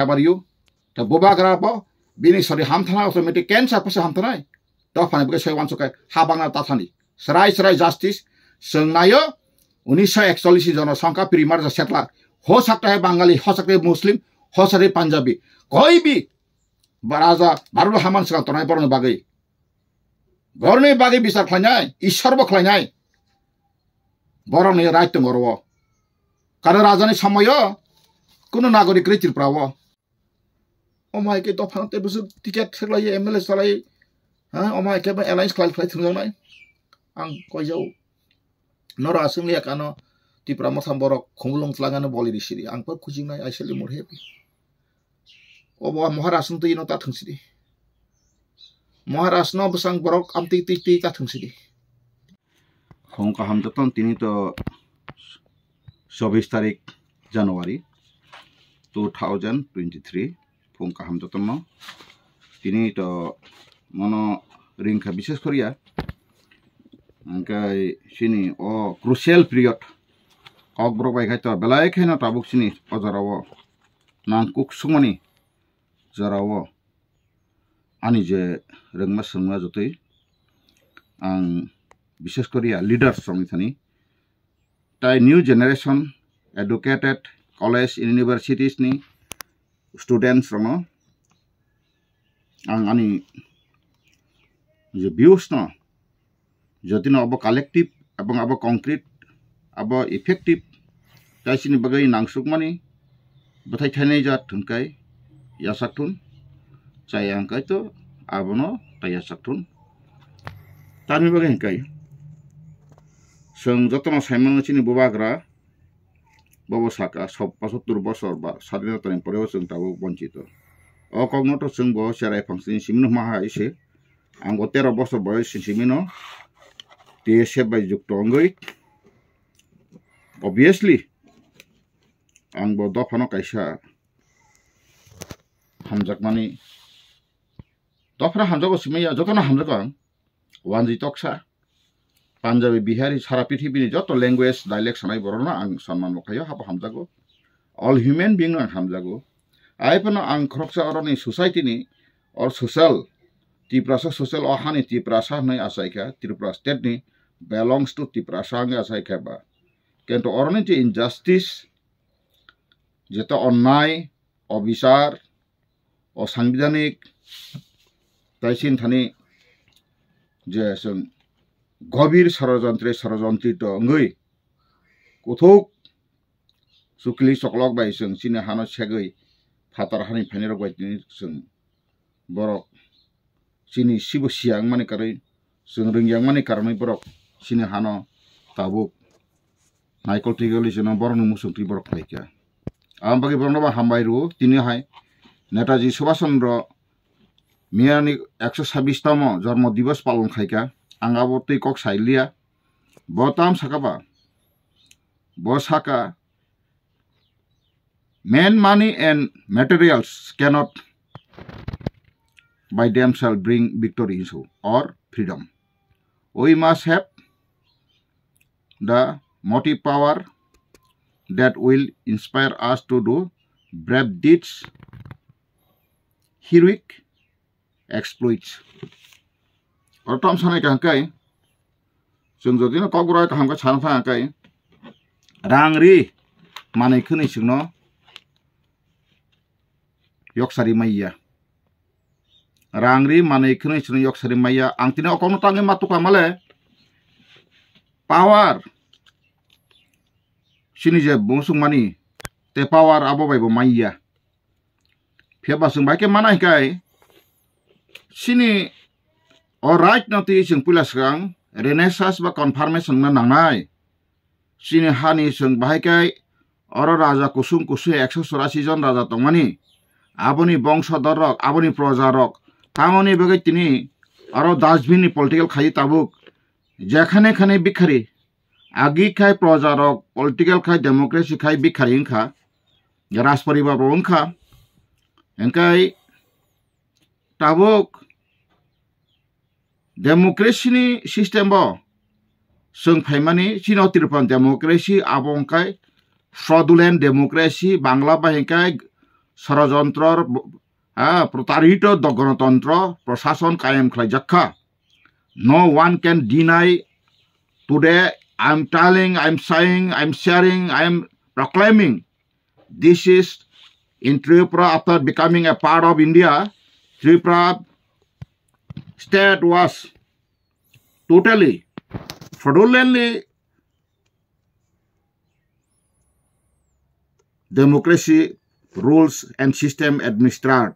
tabariu ta boba gara po bini sari ham thana oso meti cancer pase ham thana ta phane buke sei wanso kai ha bangna ta thani serai serai justice sengnayo 1941 জনসংখ্যা প্রিমার settler हो सकता है বাঙালি हो सकता है মুসলিম हो सकता है পাঞ্জাবি कोई भी राजा भारत हामान सिगां तनाय बरनो बागै घरनि बागै बिसार खालायनाय इसोरबो खालायनाय बर'नि रायत दङ र' कारण राजानि समायाव কোনো नागरिक रैतिरफ्राव অমায়িকে দফানাতে বেসু টিকেट थेलायो एम एल ए सालायो हा अमायके बा एलायन्स क्लाइ फ्लाइ थुंजांनाय आं कयजाव नरा असोंलि एकानो टिप्रा मथाम बर खुंलुं थलाङानो बलि रिसिरि आंफोर खुजिंनाय आइसेलि मोर हेपि अबा महारासन तैनो ता थुंसिरि महारासन बसां बरक आमति ति ति ता थुंसिरि হং কাহাম যতন তিনি তো চৌবিশ তারিখ January two thousand twenty three পুঙ্কা হাম যতন্ন তিনি তো মন রিংখা বিশেষ করিয়া ওই সিনি অ ক্রুশিয়াল পিরিয়ড অগ্রক বাইখাইত বেলায় খাইন তাবুক সিনি অজরাব নাংকুক সুমনি জরাব আনি যে রংমা সংমা যতই আং বিশেষ করিয়া লিডার্স সঙ্গে থানি তাই new generation educated college universities নি स्टुडेन्ट्ससँग अनि जो व्यूस न जति न अब कलेक्टिभ एवं अब कंक्रीट अब इफेक्टिभ कैसे बगै नाङसुक मानी बथाई ठाने जा ठुनकाय या सकठुन चाहे अंकाय तो अब न त या तार तामी बगै हिँकै सङ्घ साइमन चाहिँ बुबाग्रा ব্যৱস্থা পঁচসত্তৰ বছৰ বা স্বাধীনতাৰ পৰাও যোন বঞ্চিত অকগ্নত যোন বয়সেৰাই ফাংচন চিমিন সোমাই আহিছে আংগ তেৰ বছৰ বয়স চিমিন টি এছ এ বাই যুক্ত অংগীক অভিয়াছলি আং ব দফন হামজাক মানে দফানা হামজাক চিমিয়া যতনা হামজাক ওৱান জি টকচা পাঞ্জাবি বিহারি সারা পৃথিবীর যত ল্যাঙ্গুয়েজ ডাইলেক্ট সানাই বরনা আং সন্মান মখাইয়া হাব হামজাগো অল হিউম্যান বিং আং হামজাগো আইপন আং খরকসা অরনি নি অর সোশ্যাল ত্রিপ্রাসা সোশ্যাল অহানি ত্রিপ্রাসা নই আসাইখা ত্রিপুরা স্টেট স্টেটনি belongs to ত্রিপ্রাসা আং আসাইখা বা কিন্তু অরনি যে ইনজাস্টিস যেত অন্যায় অবিচার অসাংবিধানিক তাই থানি যে গভীর ষড়যন্ত্রে ষড়যন্ত্রিত অঙ্গই কথক চুকলি চকলক বাই সং চিনে হানো সেগৈ ফাতার হানি ফানির বাই তিনি সং বরক চিনি শিব সিয়াং মানে কারণ সং রঙিয়াং মানে কারণে বরক চিনে হানো তাবুক নাইকল টিকলি সে বরং মুসংটি বরক পাইকা আম বাকি বরণবা হামবাই রু তিনি হয় নেতাজি সুভাষচন্দ্র মিয়ানি একশো ছাব্বিশতম জন্ম পালন খাইকা আঙাবতেই কক চাইলিয়া ব তাম চাকাবা men money and materials cannot by themselves bring victory in show' or freedom we must have the motive power that will inspire us to do brave deeds heroic exploits Ortam sanai kahangkai, sengzoti na kogurai kahangkai chanfa kahangkai, rangri manai kini Yok yoksari maiya, rangri manai kini yok yoksari maiya, angtina okono tangi matuka male, power, sini je bungsung mani, te power abo bai bo maiya, pia basung baike manai kai, sini অৰাইট নতি চিং পুলাচং ৰেনেচাচ বা confirmation নাংনাই চিনি হানি চিং বাহেকাই or ৰাজা কুচুং কুচুং একশ চৌৰাশীজন ৰাজা তঙানি আপুনি বংশধৰক আপুনি প্ৰজাৰক তামনি বগে তিনি আৰু ডাষ্টবিন পলিটিকেল খাই তাবুক যেখানে খানে বিখাৰী আগি খাই প্ৰজাৰক পলিটিকেল খাই ডেম'ক্ৰেচি খাই বিখাৰী এংখা ৰাজপৰিবাৰ অংখা এনেকাই তাবুক demokrasini system bo chung phaimani chino tirpan democracy abong kai fraudulent democracy bangla bahin kai ষড়যন্ত্রর প্রতারিত গণতন্ত্র প্রশাসন কায়েম খাইজাক্ষা no one can deny today I am telling I am saying I sharing sharing I am proclaiming this is in Tripura after becoming a part of India, Tripura state was totally fraudulently democracy rules and system administered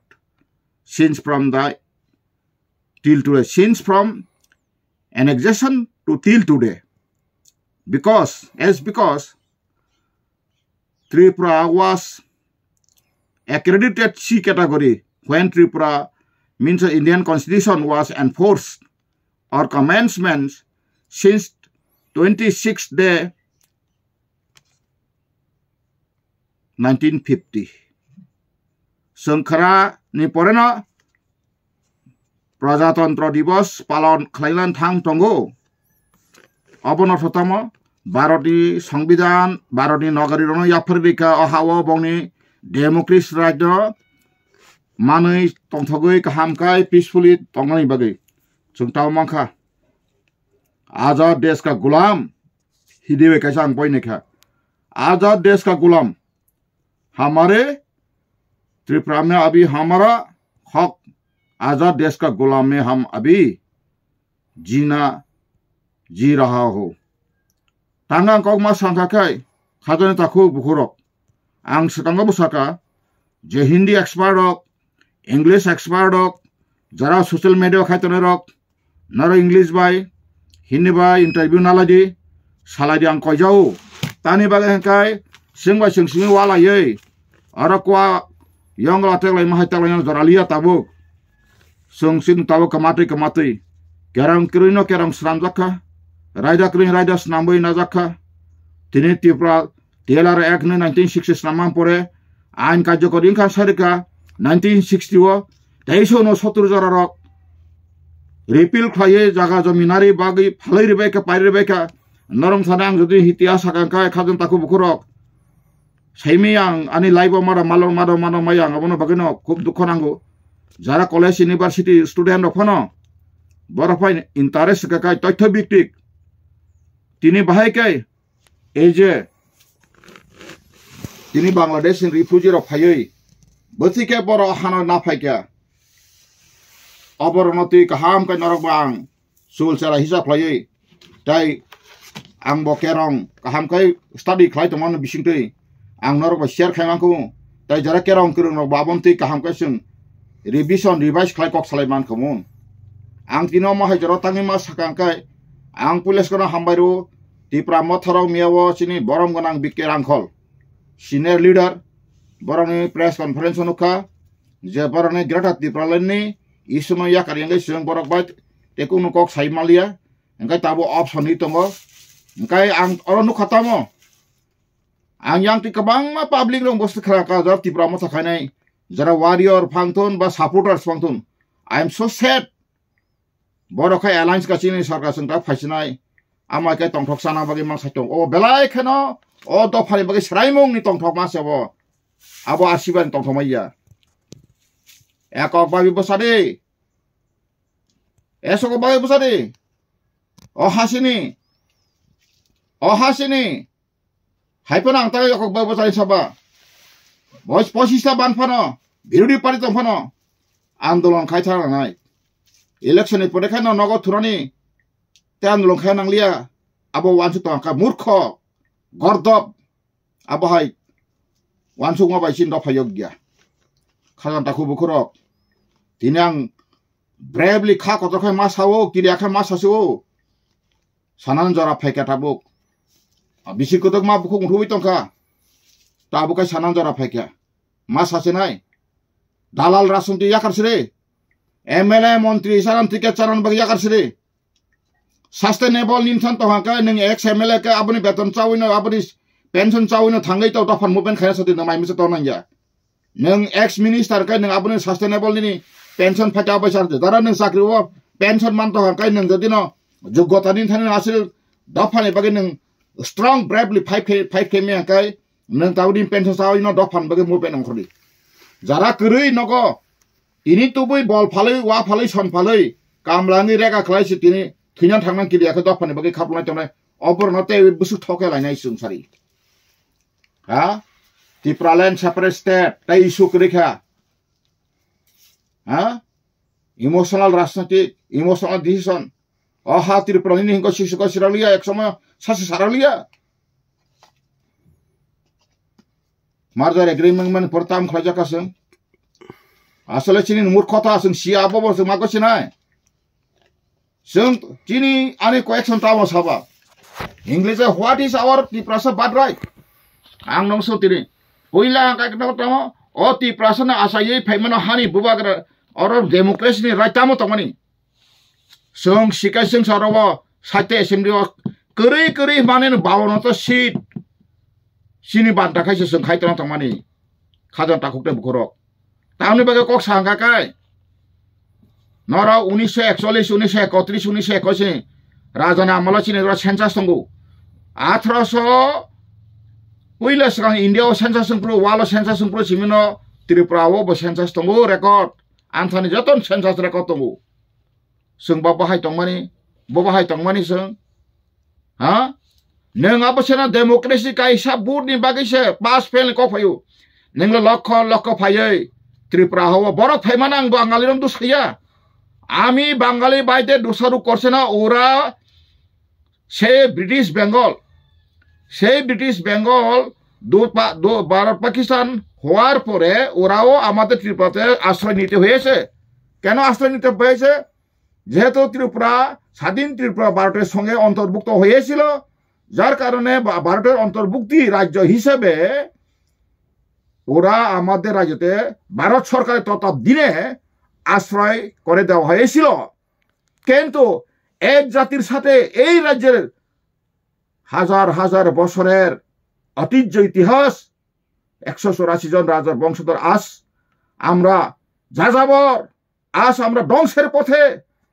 since from the till today since from annexation to till today because as because Tripura was accredited C category when Tripura means the Indian constitution was enforced or commencement since 26th day 1950. Sankara Niporena Prajatantra Divas Palon Khlailan Thang Tongo Abana Fatama Bharati Sangbidan Bharati Nagarirana Yaparvika Ahawa Bani Democracy Rajna right मानै तंथगै गाहामकाय पिसफुलि तंनाय बागै जोंथाव मांखा आजाद देशका गुलाम हिदेवे कैसा आं बयनेखा आजाद देशका गुलाम हमारे त्रिपुरा में अभी हमारा हक आजाद देश का गुलाम में हम अभी जीना जी रहा हो तांगा कौक मा संगा कै खाजने ताकू बुखुरक आंग सतंगा बुसाका जे हिंदी एक्सपर्ट हो ইংলিশ এক্সপার্ট হোক যারা সোশ্যাল মিডিয়া খাইতনের হোক নারো ইংলিশ বাই হিন্দি বাই ইন্টারভিউ নালাদি সালাদি আং কয়জাও তানি বাগে হেঁকাই সিং বাই সিং সিং ওয়ালাই আরো কোয়া ইয়ং লাটেকলাই মাহাইতাকলাই জরালিয়া তাবুক sung sin tawa kamati kamati kerang kirino kerang sram zakha raida kirin raida snamboi na zakha tini tipra telar ek ne 1960 snamam pore ain kajyo kodin ka sarika 1961 다이쇼노 서투르자라락 repeal খাইয়ে জাগা জমিনারি বাগি ফালাই রেবেকা পাইরে রেবেকা নরম সানে আং যদি ইতিহাস আকাঙ্ক্ষা এখাজন তাকু বুকুরক সেইমি আনি লাইব মারা মালর মাদো মানো মাই আং আবনো খুব দুঃখ নাঙ্গো যারা কলেজ ইউনিভার্সিটি স্টুডেন্ট অখন বরফাই ইন্টারেস্ট কাকাই তথ্য ভিত্তিক তিনি বাহাইকাই এই যে তিনি বাংলাদেশ রিফিউজির ফাইয়ই বসিকে বড় হানো না ফাইকা অবরণতি কাহাম কে নরক বাং সুল সেরা হিসাব খাই তাই আং কেরং কাহাম কে স্টাডি খাই তোমার বিসিংতই আং নরক শেয়ার খাইমাকু তাই যারা কেরং কির বাবন্তি কাহাম কে সুন রিভিশন রিভাইস খাই কক সালাই মান কমুন আং তিন মাহাই জর তাঙ্গি মা সাকাং কে আং পুলিশ কোন হামবাইরু টিপ্রা মথর মিয়াও চিনি বরম গনাং বিকে আংখল senior leader borani press conference nukha je borani gratat di pralenni isuma yakar yang sion borok bait teku nukok saimalia engkai tabo option itu mo engkai ang orang nukha tamo ang yang ti kebang ma public rong bos khara ka jar ti pramo sakhanai jara warrior phangton ba supporters phangton i am so sad borokai alliance ka chini sarkar sangta phaisinai amai ke tongthok sana bagi mang sachong o belai kheno o do phari bagi sraimong ni tongthok ma sebo 아버 아시반 동토마이야 에코 바비 보사리 에소고 바비 보사리 어하시니 어하시니 হাইপন আংতাকে যখন ব্যবসায়ী সভা বয়স পঁচিশটা বানফান বিরোধী পারি তফান আন্দোলন খাই থাকা নাই ইলেকশননি পরীক্ষা নগদ থুরানি তে আন্দোলন খাই নাংলিয়া আবো ওয়ানসু টাকা মূর্খ গর্দব আবহাই 완숙마 바이신 높아여기야 카잔 다쿠부크럭 디냥 브레블리 카 거덕해 마사오 기리약해 마사시오 사나는 자라 패캐타북 아 미실 거덕 마부코 공토비던가 따부카 사나는 자라 패캐 마사시나이 দালাল রাসনটি ইয়াকারসিরে এমএলএ মন্ত্রী সারান থেকে চারণ বাকি ইয়াকারসিরে সাস্টেনেবল নিনসান তো হাঁকা নিং এক্স এমএলএ কে আপনি বেতন চাউই না আপনি पेन्सन चावैन थाङै ताव तफान मुभमेन्ट खाया सति नमाय मिसे तौ नंया नों एक्स मिनिस्टार कै नों आबने सास्टेनेबल नि पेन्सन फाटा पैसा दारा नों साख्रि व पेन्सन मान तह कै नों जदि न যোগ্যতা नि थाने आसिल दफाने बगे नों स्ट्रङ ब्रेभली 5 5 के मे कै नों तावनि पेन्सन चावैन दफान बगे मुभमेन्ट अंखरि যারা করেই নক ইনি তুবই বল ফালই ওয়া ফালই সন ফালই কামলানি রেগা খালাইছে তিনি থৈনা থাকনা কিলিয়াকে দফানি বাকি খাপলাই তামলাই অপর নতে বুসু ঠকে লাইনাই সংসারী Ha? Ti pralen separate ta isuk rekha. Ha? Emotional rationality, dison. decision. Oh hatir pralin hingko sisuk ralia ek sama sasi saralia. Marjar agreement pertama pertam khlaja Asalnya Asale chini kota asem siapa bos se mako chinai. Sung chini ani koeksam tamo saba. what is our depression bad right? ang nong so tiri uila ka kno tamo o ti prasana asa ye mano hani buba bubagra oro democracy ni raitamo tongani sung sikai sung sorobo sate assembly o kuri kuri manen bawono to sit sini banta kaisa sung khaitan tongmani khajon takukte bukorok তাহলে kok কক kai কায় নর উনিশশো একচল্লিশ উনিশশো একত্রিশ উনিশশো একুশে রাজনে আমল চিনে সেন্সাস দঙ্গু আঠারোশো Wila sekang India sensasi pro walo sensasi pro simino Tripurawo bo sensasi tunggu rekod. Anthony Jaton sensasi rekod tunggu. Sung bapa hai tongmani, bapa hai tongmani sung. Ha? Neng apa sena demokrasi kaisa burni bagi se pas pen kau payu. Neng lo lokko lokko payai. Tripurawo borot paymanang bo angalirom tu sekia. আমি বাঙালি বাইতে দোষারোপ করছে না ওরা সে British Bengal সেই British Bengal Bharat Pakistan হওয়ার পরে ওরাও আমাদের ত্রিপুরাতে আশ্রয় নিতে হয়েছে কেন আশ্রয় নিতে হয়েছে যেহেতু ত্রিপুরা স্বাধীন ত্রিপুরা ভারতের সঙ্গে অন্তর্ভুক্ত হয়েছিল যার কারণে ভারতের অন্তর্ভুক্তি রাজ্য হিসেবে ওরা আমাদের রাজ্যতে ভারত সরকারের দিনে আশ্রয় করে দেওয়া হয়েছিল কিন্তু এক জাতির সাথে এই রাজ্যের হাজার হাজার বছরের ঐতিহ্য ইতিহাস একশো চৌরাশি জন রাজার বংশধর আস আমরা যা যাবর আজ আমরা ধ্বংসের পথে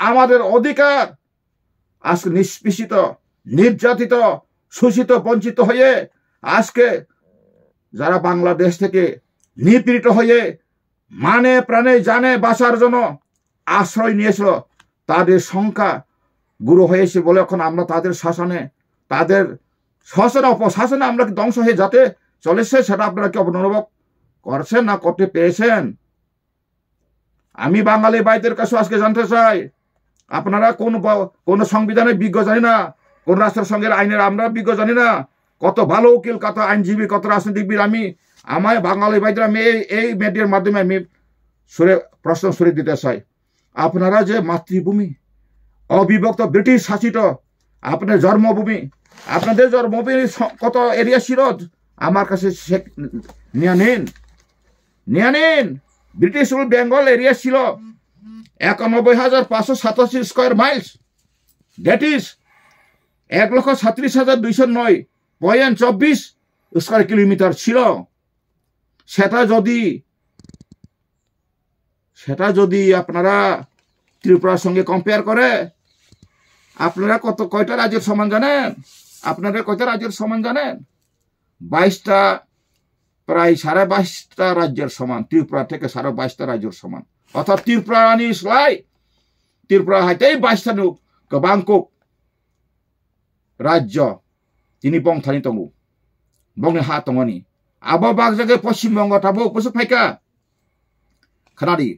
আমাদের অধিকার আজকে নিষ্পেষিত নির্যাতিত শোষিত বঞ্চিত হয়ে আজকে যারা বাংলাদেশ থেকে নিপীড়িত হয়ে মানে প্রাণে জানে বাঁচার জন্য আশ্রয় নিয়েছিল তাদের সংখ্যা গুরু হয়েছে বলে এখন আমরা তাদের শাসনে তাদের শাসন অপশাসনে আমরা কি ধ্বংস হয়ে যাতে চলেছে সেটা আপনারা কি অনুভব করছেন না করতে পেয়েছেন আমি বাঙালি বাইদের কাছে আজকে জানতে চাই আপনারা কোন কোন সংবিধানের বিজ্ঞ জানি না কোন রাষ্ট্রসংঘের আইনের আমরা বিজ্ঞ জানি না কত ভালো উকিল কত আইনজীবী কত রাজনীতিবিদ আমি আমায় বাঙালি বাইদের আমি এই এই মেডিয়ার মাধ্যমে আমি সুরে প্রশ্ন সুরে দিতে চাই আপনারা যে মাতৃভূমি অবিভক্ত ব্রিটিশ শাসিত আপনার জন্মভূমি আপনাদের মোবাইল কত এরিয়া ছিল আমার কাছে নিয়ে নিন নিয়ে নিন ব্রিটিশ রুল বেঙ্গল এরিয়া ছিল একানব্বই হাজার পাঁচশো সাতাশি স্কোয়ার মাইলস দ্যাট ইজ এক লক্ষ সাঁত্রিশ হাজার দুইশো নয় পয়েন্ট চব্বিশ স্কোয়ার কিলোমিটার ছিল সেটা যদি সেটা যদি আপনারা ত্রিপুরার সঙ্গে কম্পেয়ার করে আপনারা কত কয়টা রাজ্যের সমান জানেন আপনারা কত রাজ্যের সমান জানেন বাইশটা প্রায় সাড়ে বাইশটা রাজ্যের সমান ত্রিপুরা থেকে সাড়ে বাইশটা রাজ্যের সমান অর্থাৎ ত্রিপুরা ত্রিপুরানি সাই ত্রিপুরা হাইতেই বাইশটা নু গবাংকুক রাজ্য তিনি বংথানি তঙ্গু বংনি হা তঙ্গনি আবো জাগে পশ্চিমবঙ্গ তাবো উপসুক ফাইকা খানারি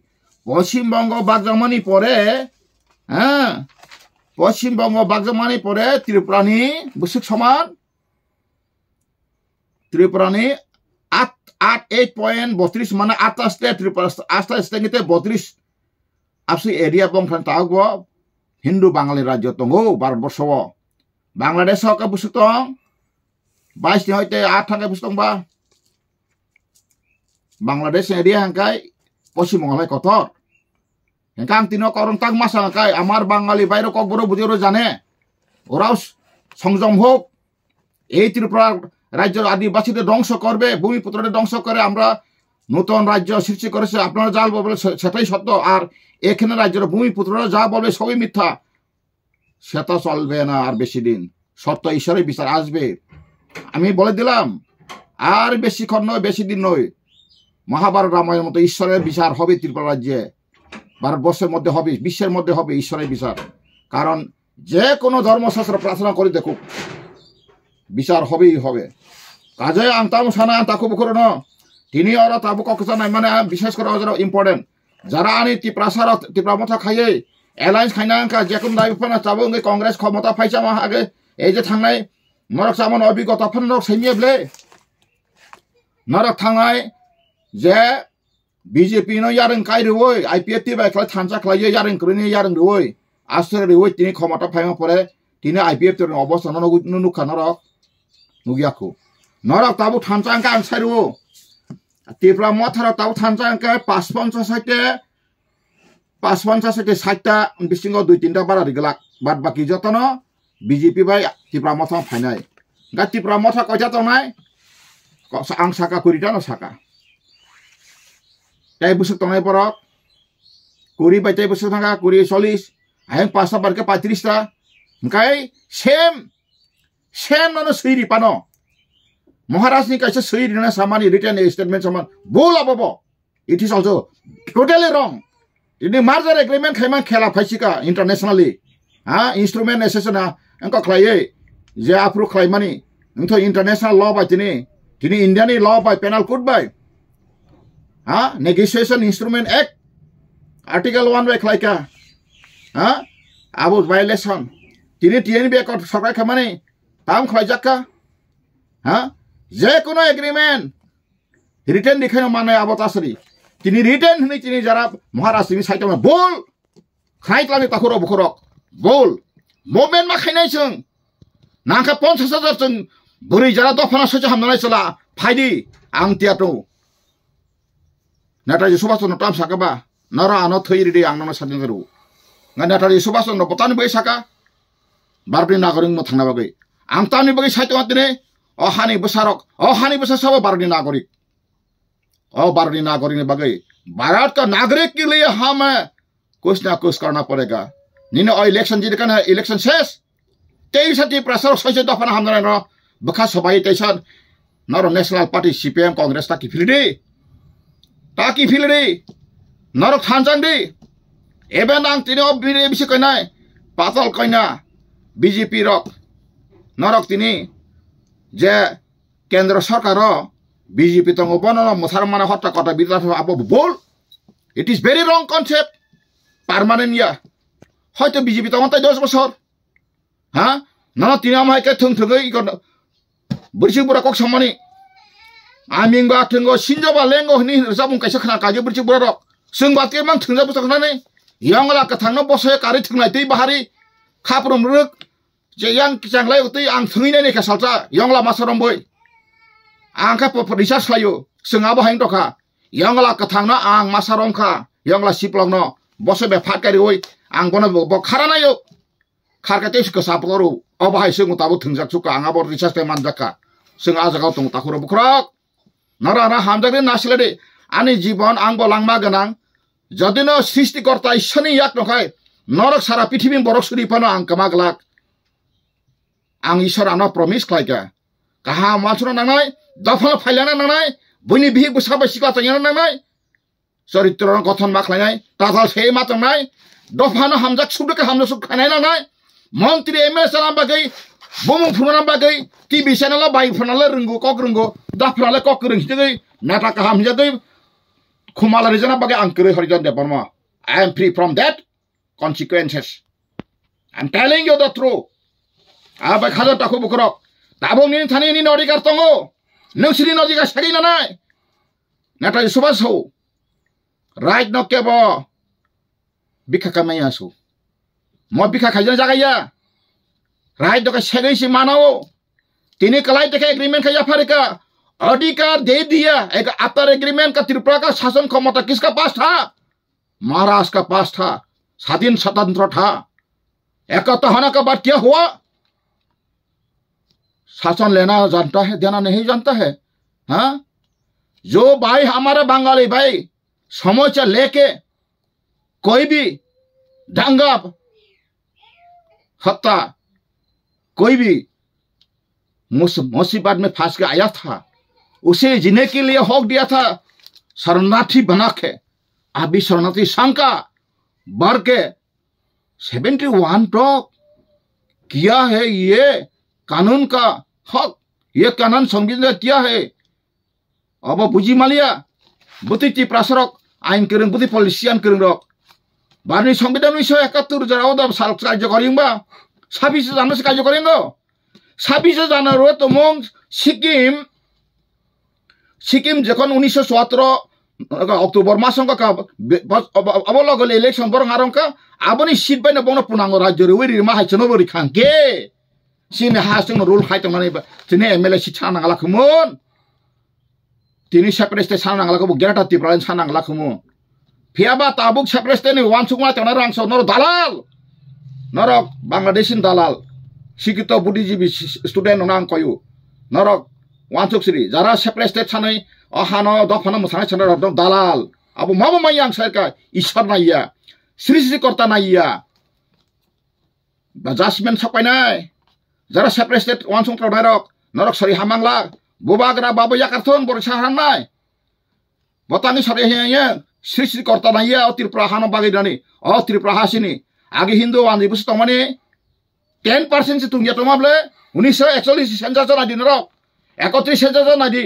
পশ্চিমবঙ্গ বাগজামনি পরে হ্যাঁ পশ্চিমবঙ্গ বাগমানি পরে ত্রিপুরাণী বৈশ্বিক সমান ত্রিপুরাণী আট আট এইট পয়েন্ট বত্রিশ মানে আট আঠাশতে ত্রিপুরা আঠাশতে বত্রিশ আপসি এরিয়া বংশান তাহব হিন্দু বাঙালি রাজ্য তঙ্গ ভারতবর্ষ বাংলাদেশ হকে বৈশ্বিক দং বাইশনি হইতে আট হাঙ্কায় বৈশ্বিক দংবা বাংলাদেশ এরিয়া হাঙ্কায় পশ্চিমবঙ্গ কতর এখান তিন করণ tang masang আমার বাঙালি bangali কক kok boro জানে ওরাও সংযম হোক এই ত্রিপুরার রাজ্য আদিবাসীদের ধ্বংস করবে ভূমিপুত্রদের ধ্বংস করে আমরা নতুন রাজ্য সৃষ্টি করেছে আপনারা যা বলবেন সেটাই সত্য আর এখানে রাজ্যের ভূমিপুত্ররা যা বলবে সবই মিথ্যা সেটা চলবে না আর বেশি দিন সত্য ঈশ্বরের বিচার আসবে আমি বলে দিলাম আর বেশিক্ষণ নয় বেশি দিন নয় মহাভারত রামায়ণের মতো ঈশ্বরের বিচার হবে ত্রিপুরা রাজ্যে ভারতবর্ষের মধ্যে হবে বিশ্বের মধ্যে হবে ঈশ্বরের বিচার কারণ যে কোনো ধর্মশাস্ত্র প্রার্থনা করে দেখুক বিচার হবেই হবে কাজে আন্তাম সানা তাকু বুকুর তিনি অর তাবু ককসানা মানে বিশেষ করে অজর ইম্পর্টেন্ট যারা আনি টিপ্রাসার টিপ্রামথা খাইয়ে এলায়েন্স খাইনা যে কোনো দাবি ফানা চাবো কংগ্রেস ক্ষমতা ফাইছে আমার আগে এই যে থানায় নরক চামন অভিজ্ঞতা ফান নরক সেইমিয়ে বলে নরক থানায় যে বিজেপি নো ইয়ারং কাই রুই আইপিএফ টি বাই খেলা থানসা খেলা ইয়ারং করে নিয়ে ইয়ারং রুই আসরে রুই তিনি ক্ষমতা ফাইমা পরে তিনি আইপিএফ তোর অবস্থা নুখা নরক নুগিয়াকু নরক তাবু থানসা আঙ্কা আনসাই রু তিপ্রা মথার তাবু থানসা আঙ্কা পাঁচ পঞ্চাশ সাইটে পাঁচ পঞ্চাশ সাইটে সাতটা বিশৃঙ্গ দুই তিনটা বারা গেলাক বাদ বাকি যতন বিজেপি বাই তিপ্রা মথা ফাইনাই গা তিপ্রা মথা কয়টা তো নাই আং সাকা করিটা ন সাকা চাই বসে তঙাই পরক কুড়ি চাই বসে থাকা কুড়ি চল্লিশ আহেন পাঁচটা বারকে পঁয়ত্রিশটা মুখাই সেম সেম নানো সৈরি পানো মহারাজনি কাছে সৈরি না সামানি রিটার্ন স্টেটমেন্ট সামান ভুল আবব ইট ইস অলসো টোটালি রং ইনি মার্জার এগ্রিমেন্ট খাইমান খেলা ফাইসিকা ইন্টারন্যাশনালি হ্যাঁ ইনস্ট্রুমেন্ট এসেসনা এঙ্ক খাইয়ে যে আফ্রু খাইমানি নोंथ' ইন্টারন্যাশনাল ল বাই তিনি তিনি ইন্ডিয়ানি ল বাই পেনাল কোড বাই huh? negotiation instrument act article 1 by khlaika huh? about violation tini tini be kot sorkar khamani tam khlaijaka huh? je kono agreement written দেখে মানে আবতাশ্রী তিনি রিটেন হিনি তিনি যারা মহারাজ তিনি সাইতে বল খাইতলানি তাকুর বখরক বল মোমেন মা খাইনাই চং নাকা পঞ্চাশ হাজার চং বুড়ি যারা দফানা সহ্য হামনাই চলা ফাইদি আং তিয়াটো নেতাজি সুভাষচন্দ্র তাম সাকাবা নরা আনো থই রেডি আংনো সানজেন রু নেতাজি সুভাষচন্দ্র বতানি বই সাকা বারবনি নাগরিক থাকা বাকে আং তানি বাকে সাইতো আতিনে অহানি বসারক অহানি বসা সব বারবনি নাগরিক অ बारहवीं नागरिक ने बगै भारत का नागरिक के लिए हमें कुछ ना कुछ करना पड़ेगा निन्न और इलेक्शन जीत कर इलेक्शन शेष तेईस प्रेसर सही दफा हम बखा सबाई तेईस नर नेशनल पार्टी सीपीएम कांग्रेस तक फिर টাকি ফিলরি নরক থানচান্দি এবে নাং তিনি বিরে বিশে কইনাই পাতল কইনা বিজেপি রক নরক তিনি যে কেন্দ্র সরকার বিজেপি তঙ্গ বন মানে হত্যা কথা বিদ্যা আপ বোল it is very wrong concept permanent ইয়া হয়তো বিজেপি তঙ্গ তাই দশ বছর হ্যাঁ না তিনি আমাকে থাকে থৈ বরিশিংপুরা কক সম্মানী 아민같은거신조바랭거흔히잡은까서하나가지고불지뭐라승바게만등잡부터그나네양을아까당나보서에까리등나때바하리카프롬르제양장라요때양등이네내살자양라마서롬보이 angka perisa slayu sengaba hang doka yang la katang na ang masarong ka yang la siplong no bose be phat kari oi ang gona bo kharana yo khar ka tesh ka sap koru oba hai sengu tabu thungjak chuka anga bor risa te manjaka seng aja ka tong takuro bukhrak নরা হামজাগরি নাসলেডি আনি জীবন আং বলাংমা গনাং যদিন সৃষ্টিকর্তা ঈশ্বরনি ইয়াক নখায় নরক সারা পৃথিবী বরক সুরিপানো আং Camac lakh আং ঈশ্বর আনো প্রমিস খাইকা কাহা মাছুন নানাই দফল ফাইলানা নানাই বইনি বিহি গুসা বৈশিকা চাইনা নানাই চরিত্র গঠন মা খাইনাই তাজাল সেই নাই দফানো হামজাক সুদকে হামজা সুখ খাইনাই নানাই মন্ত্রী এম এস এর বাকি bomong phunana bagai TV channel la bai phunala rungo kok rungo dafra la kok rung hidai nata kaham hidai khumala rijana bagai angkre harijan deparma I am free from that consequences I'm telling you the truth abai khajat takhu bukrok tabong ni thani ni odikar tongo nungsri nodikar sagi na nai nata subas ho right no kebo bikha kamai asu mo bikha khajana jagaiya राज दो सदै से मानाओ तीन कलाई देखा agreement का या का अधिकार दे दिया एक आफ्टर एग्रीमेंट का त्रिपुरा का शासन क्षमता किसका पास था महाराज का पास था स्वाधीन स्वतंत्र था एक तहना का बात क्या हुआ शासन लेना जानता है देना नहीं जानता है हा? जो भाई हमारा बंगाली भाई समोचा लेके कोई भी दंगा हत्या कोई भी मुसीबत में फंस के आया था उसे जीने के लिए होक दिया था शरणार्थी बना के अभी शरणार्थी शंका बढ़ के सेवेंटी वन प्रो किया है ये कानून का हक ये कानून संविधान किया है अब बुझी मालिया बुति प्रसारक आईन करें बुद्धि पॉलिसियान करें रक बारनि संविधान उन्नीस सौ इकहत्तर जरा साल राज्य करेंबा ছাব্বিশে জানুয়ারি কার্য করেন তো ছাব্বিশে জানুয়ারি তো মং সিকিম সিকিম যখন উনিশশো সতেরো অক্টোবর মাসঙ্ক অবলগলে ইলেকশন বরং আরঙ্ক আবনি সিট বাইন বং পূর্ণাঙ্গ রাজ্যের ওই রিমা হাইছেন বরি খাঙ্কে সিনে হাসং রোল খাইতামানে তিনি এম এল এ সিট সানা লাখমন তিনি সেপারেস্টে সানা লাখবো গেরাটা তিপ্রাণ সানা লাখমো ফিয়াবা তাবুক সেপারেস্টে ওয়ান সুকুমা তেনার রাংস দালাল নরক বাংলাদেশিন দালাল শিক্ষিত বুদ্ধিজীবী স্টুডেন্ট নাম কয়ু নরক ওয়ানচুকশ্রী যারা সেপারেট স্টেট সাनै অহান দফানো মোসানায় সাनै রদম দালাল আবু মাবো মাই আং সারকা ঈশ্বর নাইয়া সৃষ্টিকর্তা নাইয়া জাজমেন্ট সকাইনাই যারা সেপারেট স্টেট ওয়ান সংক্রাও নরক নরক সরি হামাংলা বুবাগ্রা বাবু ইয়াকার্থন বড় সাহানাই বতানি সরি হ্যাঁ সৃষ্টিকর্তা নাইয়া ত্রিপুরা হানো বাগিরানি অ ত্রিপুরা হাসিনি आगे हिन्दू आन्दिबुस तमाने टेन पार्सेन्ट तुंगिया तमाबले उन्नीस सौ एकचल्लिस सेन्सास नायदि नर एकत्रिस सेन्सास नायदि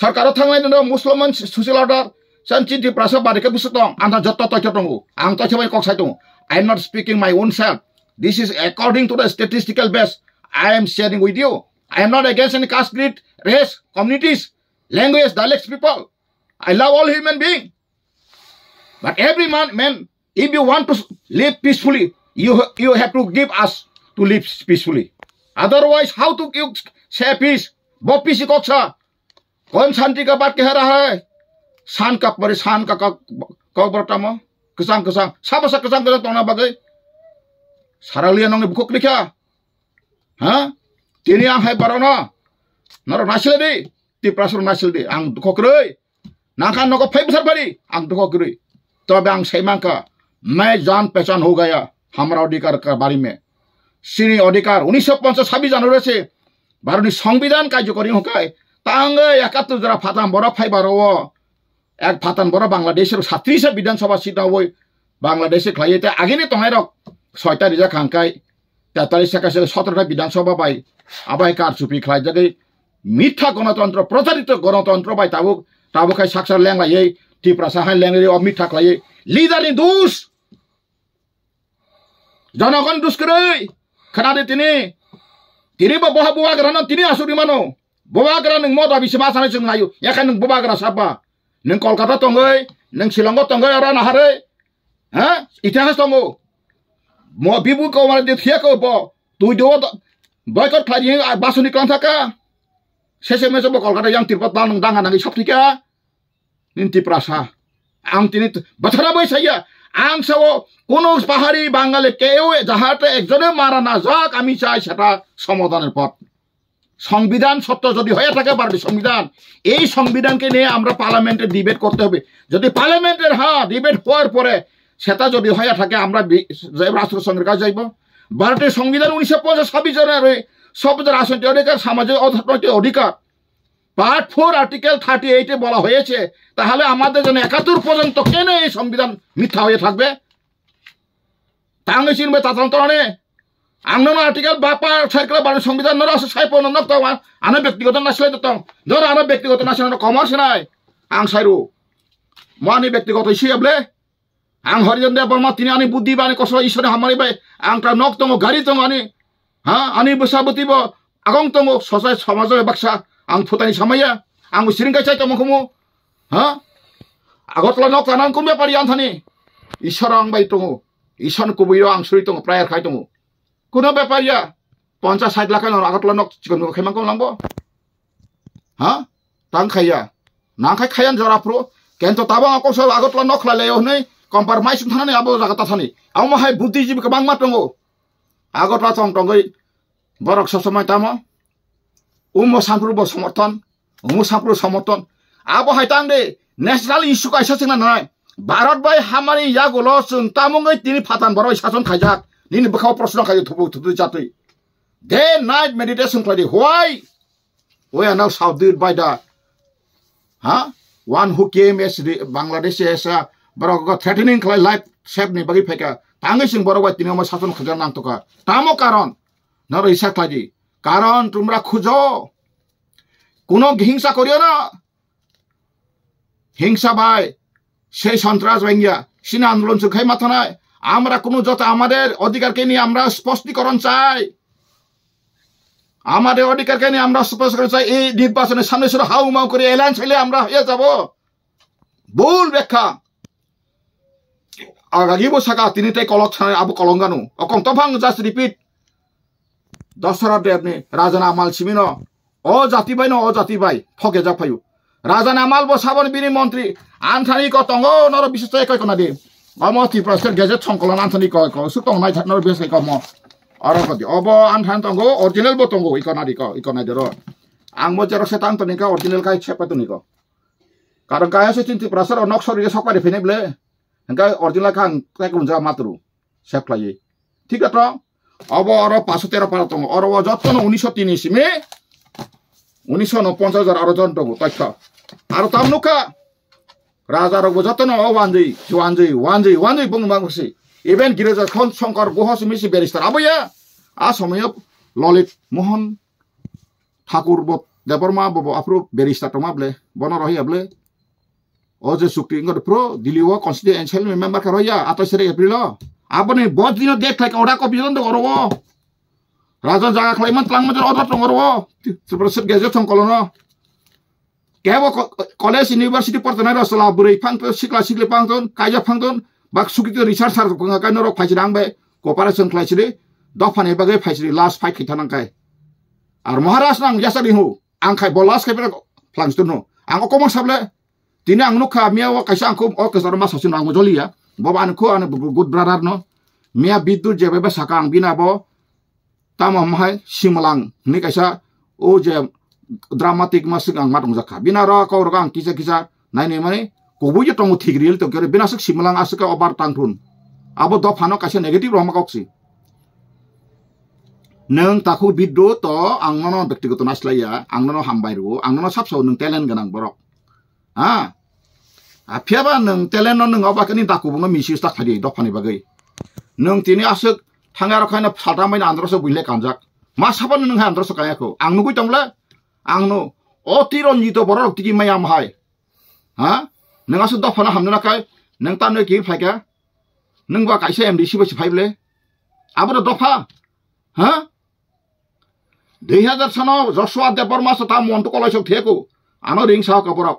सरकाराव थांनाय नर मुसलमान सोसियेल अर्डार सानचि डिप्रासा बारिके बुस दं आंहा जत्त तथ्य दङ आं तथ्यबाय कक्साय दङ I am not speaking my own self this is according to the statistical base I am sharing with you I am not against any caste, creed, race, communities, language, dialects, people. I love all human beings. But every man, man If you want to live peacefully, you, you have to give us to live peacefully. Otherwise, how to you say peace? वो पीसी को कौन शांति बात कह है शान का परेशान का म किसान किसान सब किसान किसान तोना बगे सारा लिया नंगे भूख लिखा हाँ तीन आंख है बरोना नरो नासिल दे ती प्रासर नासिल दे आं दुखो करे नाखा नको फै बसर परि आं दुखो तबे आं सैमांका मैं जान पहचान हो गया हमारा अधिकार का बारे में শ্রী অধিকার উনিশশো পঞ্চাশ ছাব্বিশ জানুয়ারি সে ভারতীয় সংবিধান কার্যকরী হকায় তাঙ্গ একাত্তর যারা ফাতান বড় ফাইবার ও এক ফাতান বড় বাংলাদেশের সাত্রিশ বিধানসভা সিট হবই বাংলাদেশে খাই এটা আগেনি তোমায় রক ছয়টা রেজা খাঙ্কায় তেতাল্লিশ একাশে সতেরোটা বিধানসভা পাই আবাই কারচুপি খাই যাকে মিথ্যা গণতন্ত্র প্রচারিত গণতন্ত্র পাই তাবুক তাবুকায় সাকসার ল্যাংলাইয়ে টিপ্রা সাহায় ল্যাংলাই অমিথ্যা খাইয়ে লিডারিং দোষ Jangan kau dus kerei kena di sini tiri bawah bawah kerana tini asurimanu. di bawah kerana neng mau tapi siapa sana cuma layu ya kan neng bawah kerana apa? neng kolkata tonggoi neng silanggo tonggoi orang nahare ha itu yang kamu mau bibu kau malah ah, di sini kau bawa tuh jowo baik kau pelajin bahasa nikelan saka sese mesu bawa kolkata yang tiri bawah neng tangan nangis sabtu kah nanti perasa Ang tinit, bakit ka na ba isa iya? আনসব কোন কোনো পাহাড়ি বাঙালি কেউ যাহাতে একজনে মারা না যাক আমি চাই সেটা সমাধানের পথ সংবিধান সত্য যদি হয়ে থাকে পারবে সংবিধান এই সংবিধানকে নিয়ে আমরা পার্লামেন্টে ডিবেট করতে হবে যদি পার্লামেন্টের হ্যাঁ ডিবেট হওয়ার পরে সেটা যদি হয়ে থাকে আমরা রাষ্ট্রসংঘের কাজ যাইব ভারতের সংবিধান উনিশশো পঞ্চাশ ছাব্বিশ জনের সব রাজনৈতিক অধিকার সামাজিক অর্থনৈতিক অধিকার পার্ট ফোর আর্টিকেল থার্টি এইটে বলা হয়েছে তাহলে আমাদের জন্য একাত্তর পর্যন্ত কেন এই সংবিধান মিথ্যা হয়ে থাকবে তাহলে চিনবে তাতান্তরণে আন্দোলন আর্টিকেল বা সাইকেল বাড়ির সংবিধান ধরো সাই পর্যন্ত আনে ব্যক্তিগত নাছিলে তো ধরো আনে ব্যক্তিগত নাছিলে কমার্স নাই আং সাইরু আনি ব্যক্তিগত হিসেবলে আং হরিজন দেব বর্মা তিনি আনি বুদ্ধি বা আনি কষ্ট ঈশ্বরে হামারি বাই আংটা নক তঙ্গ গাড়ি তঙ্গ আনি হ্যাঁ আনি বসাবতিব আগং তঙ্গ সসাই সমাজের বাক্সা आं फोथायनाय सामाया आंबो सिरिंखाय साय तमखमु हा আগতলা নক নানান কোন ব্যাপারী আনথানি ঈশ্বর আং বাই দङ ঈশ্বর কবৈর আং সুরি দङ প্রায়ার খাই দङ কোন ব্যাপারিয়া পঞ্চাশ ষাট লাখ আগতলা নক চিকন খেমান কম লাম্ব হা তাং খাইয়া না খাই খাইয়ান জরাপ্রো কিন্তু তাবা আকস আগতলা নক লাইলে হনে কম্পারমাইজ থানানি আবো জায়গা থানি আমার বুদ্ধিজীবী গোবাং মা দङ আগতলা চং দङै বরক সবসময় তামো umo sampru bo somorton umo sampru somorton abo haitang de national issue kaisa singna nai bharat bai hamani yagolo sung tamungai tini phatan boroi shason khajak nini bukhao prashna khajo thupu thupu chatui day night meditation kladi why we are now surrounded by the huh one who came as the bangladesh as a borok threatening klai life save ni bagi pheka tangai sing borok bai tini mo shason khajar nang toka tamo karon naro isa kladi কারণ তোমরা খুঁজ কোনো হিংসা করিও না হিংসা ভাই সেই সন্ত্রাস ভাঙ্গিয়া সিনে আন্দোলন সুখাই মাথা নয় আমরা কোনো যত আমাদের অধিকারকে নিয়ে আমরা স্পষ্টীকরণ চাই আমাদের অধিকারকে নিয়ে আমরা স্পষ্টীকরণ চাই এই নির্বাচনের সামনে শুধু হাউ মাউ করে এলাইন ছেলে আমরা হয়ে যাব ভুল ব্যাখ্যা আগাগিব সাকা তিনিটাই কলক আবু কলঙ্গানু অকং তফাং জাস্ট রিপিট दशरथ रेने राजा नामाल छिमिन ओ जाति भाइ न ओ जाति भाइ फके जा फयो राजा नामाल बसावन बिनि मन्त्री आन्थानी कतङ नर विशेष एकै कना दे अब मति प्रश्न गेजे छंकल आन्थानी कय कय सुत नाइ थाक नर बेसै कम अरपति अब आन्थान तंगो ओरिजिनल बतंगो इ कना दे इ कना दे र आं मो जेरक्स तान तनि का ओरिजिनल काय छपा तनि को कारण काय से तिनति प्रसर अ नक्सर रे सक्का रे फिनेबले ओरिजिनल का तक हुन्छ मात्र सेफ लाई ठीक है अब अर पाँच सय तेह्र पाँच अर जत्न उनी सय तिन इसिमे उनी सय नौ पञ्च हजार अर जन्ट तथ्य आरो ताम नुक्का राजा रघु जत्न हो वान्जी वान्जी वान्जी वान्जी बुङ बाङ्गी इभेन गिरेजा खन शङ्कर गोहस मिसी बेरिस्टर अब यहाँ आ समय ललित मोहन ठाकुर बो देवर्मा बब आफ्नो बेरिस्टर टमा बले बन रहे अब्ले अझै सुक्रिङ प्रो दिल्ली हो कन्स्टिट्युएन्सियल मेम्बर रह्या आत्तिस तारिक एप्रिल 아버님 뭐지는 대타이까 오라고 비전도 어려워 라자 자가 클레이먼 땅먼저 얻었던 어려워 스브러스 계속성 걸어놔 개보 콜레지 유니버시티 포트나이로 슬라브레이 팡토 시클라 시클리 팡톤 가이자 팡톤 막 수기도 리차르 사르도 건가까 너로 파지랑베 코파레션 클라이시리 দফানে বাগে ফাইসিরি লাস ফাই খিথানাংকাই আর মহারাজ নাং জাসারি হু আং খাই বলাস খাই ফ্লাংস নো আং অকমন সাবলে তিনি আং নুখা মিয়া কাইসা আংকো অ কেসার মাস হাসিন আং জলিয়া boban ko an good brother no mia bidu je bebe sakang bina bo tam mahai simlang ni kaisa o je dramatik masuk ang matung zakha bina ra ko rang kisa kisa nai ne mane kubu je tong thik real to kore bina sik simlang asuka obar tangthun abo do phano kaisa negative rohma koksi neng takhu bidu to angnono bektigoto naslaya nono hambairu nono sapsau neng talent ganang borok ah আফিয়াবা নং তেলে নাবাকে নি দাকুবুনো মিছি দাকাই দিয়ে দফানি বাকে নং তিনি আসুক থাঙে আর খাইনে সাদামাইনে আন্দ্রস বুঝলে কানজাক মা সাবান নহে আন্দ্রস কায়াকো আং নুকুই তমলে আং নু অতি রঞ্জিত বড় রক্তি কি মাইয়াম হাই হ্যাঁ নং আসুক দফানা হামনে নাকাই নং তানে কি ফাইকা নং বা কাইসে এম ডিসি বসে ফাইবলে আবার দফা হ্যাঁ দুই হাজার সনের যশোয়া দেবর মাস তার মনটু কলাইছক থেকো আনো রিং সাহ কাপড়ক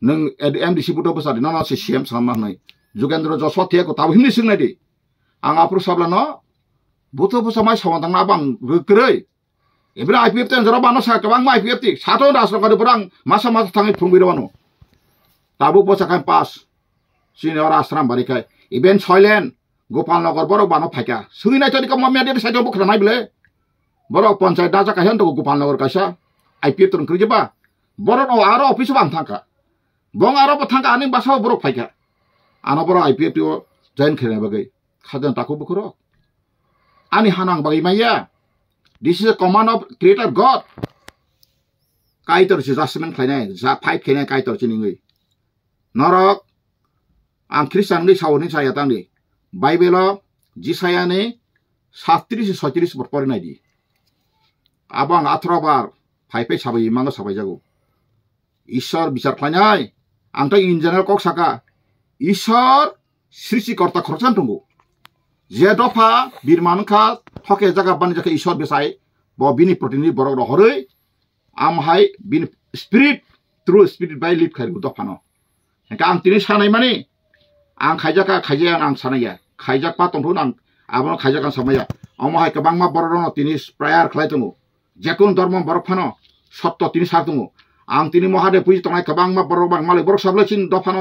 neng edm eh, di siputo besar di si sisiem selama nai juga joshua tia ko tau himni sing nai di Angapur apru sabla no buto busa mai sawang tang nabang gegerai ya, ibra ipf ten zara bano sa kebang mai ipf ti sato nda sro kado perang masa masa tangit pung biro wano tabu posa kain pas sini ora asram barikai iben soilen gopal nogor boro bano pakai Sini nai tadi kamu mia dia bisa jombo kena mai bile boro ponsai daza kahian tuku gopal nogor kasha ipf turun kerja ba boro no aro pisu bang tangka bong aro bothang ka aning basao borok phaika ana boro ipf tio join khene bagai khajan taku bukhro ani hanang bagai maya this is a command of creator god kaitor si jasmen khlainai ja phai khene kaitor chi ningai norok ang christian ni sawni saya tang ni bible jisaya ni 37 36 bor pore nai di abang 18 bar ফাইফে সাবাই ইমানো সাবাই যাগো ঈশ্বর বিচার ফাইনাই आंता engineer कक साका इसर सृष्टिकर्ता खरसान दंगौ जे दफा बिरमानखा थके जागा बानि जाखा इसर बेसाय ब बिनि प्रतिनिधि बरग रहरै आमहाय बिनि स्पिरिट थ्रु स्पिरिट बाय लिभ खायगु दफानो हेंखा आं तिनि सानाय माने आं खायजाखा खायजाया आं सानाया खायजाखा दंथन आं आबनो खायजाखा सामाया आमहाय गोबां मा बर' दङ तिनि प्रायार खालाय दङ जेखुनु धर्म बर'फानो सत्य तिनि सार दङ आं तिनी महादेव पुजि तँलाई खबाङमा बरोबाङ माले बरो साबले चिन दफान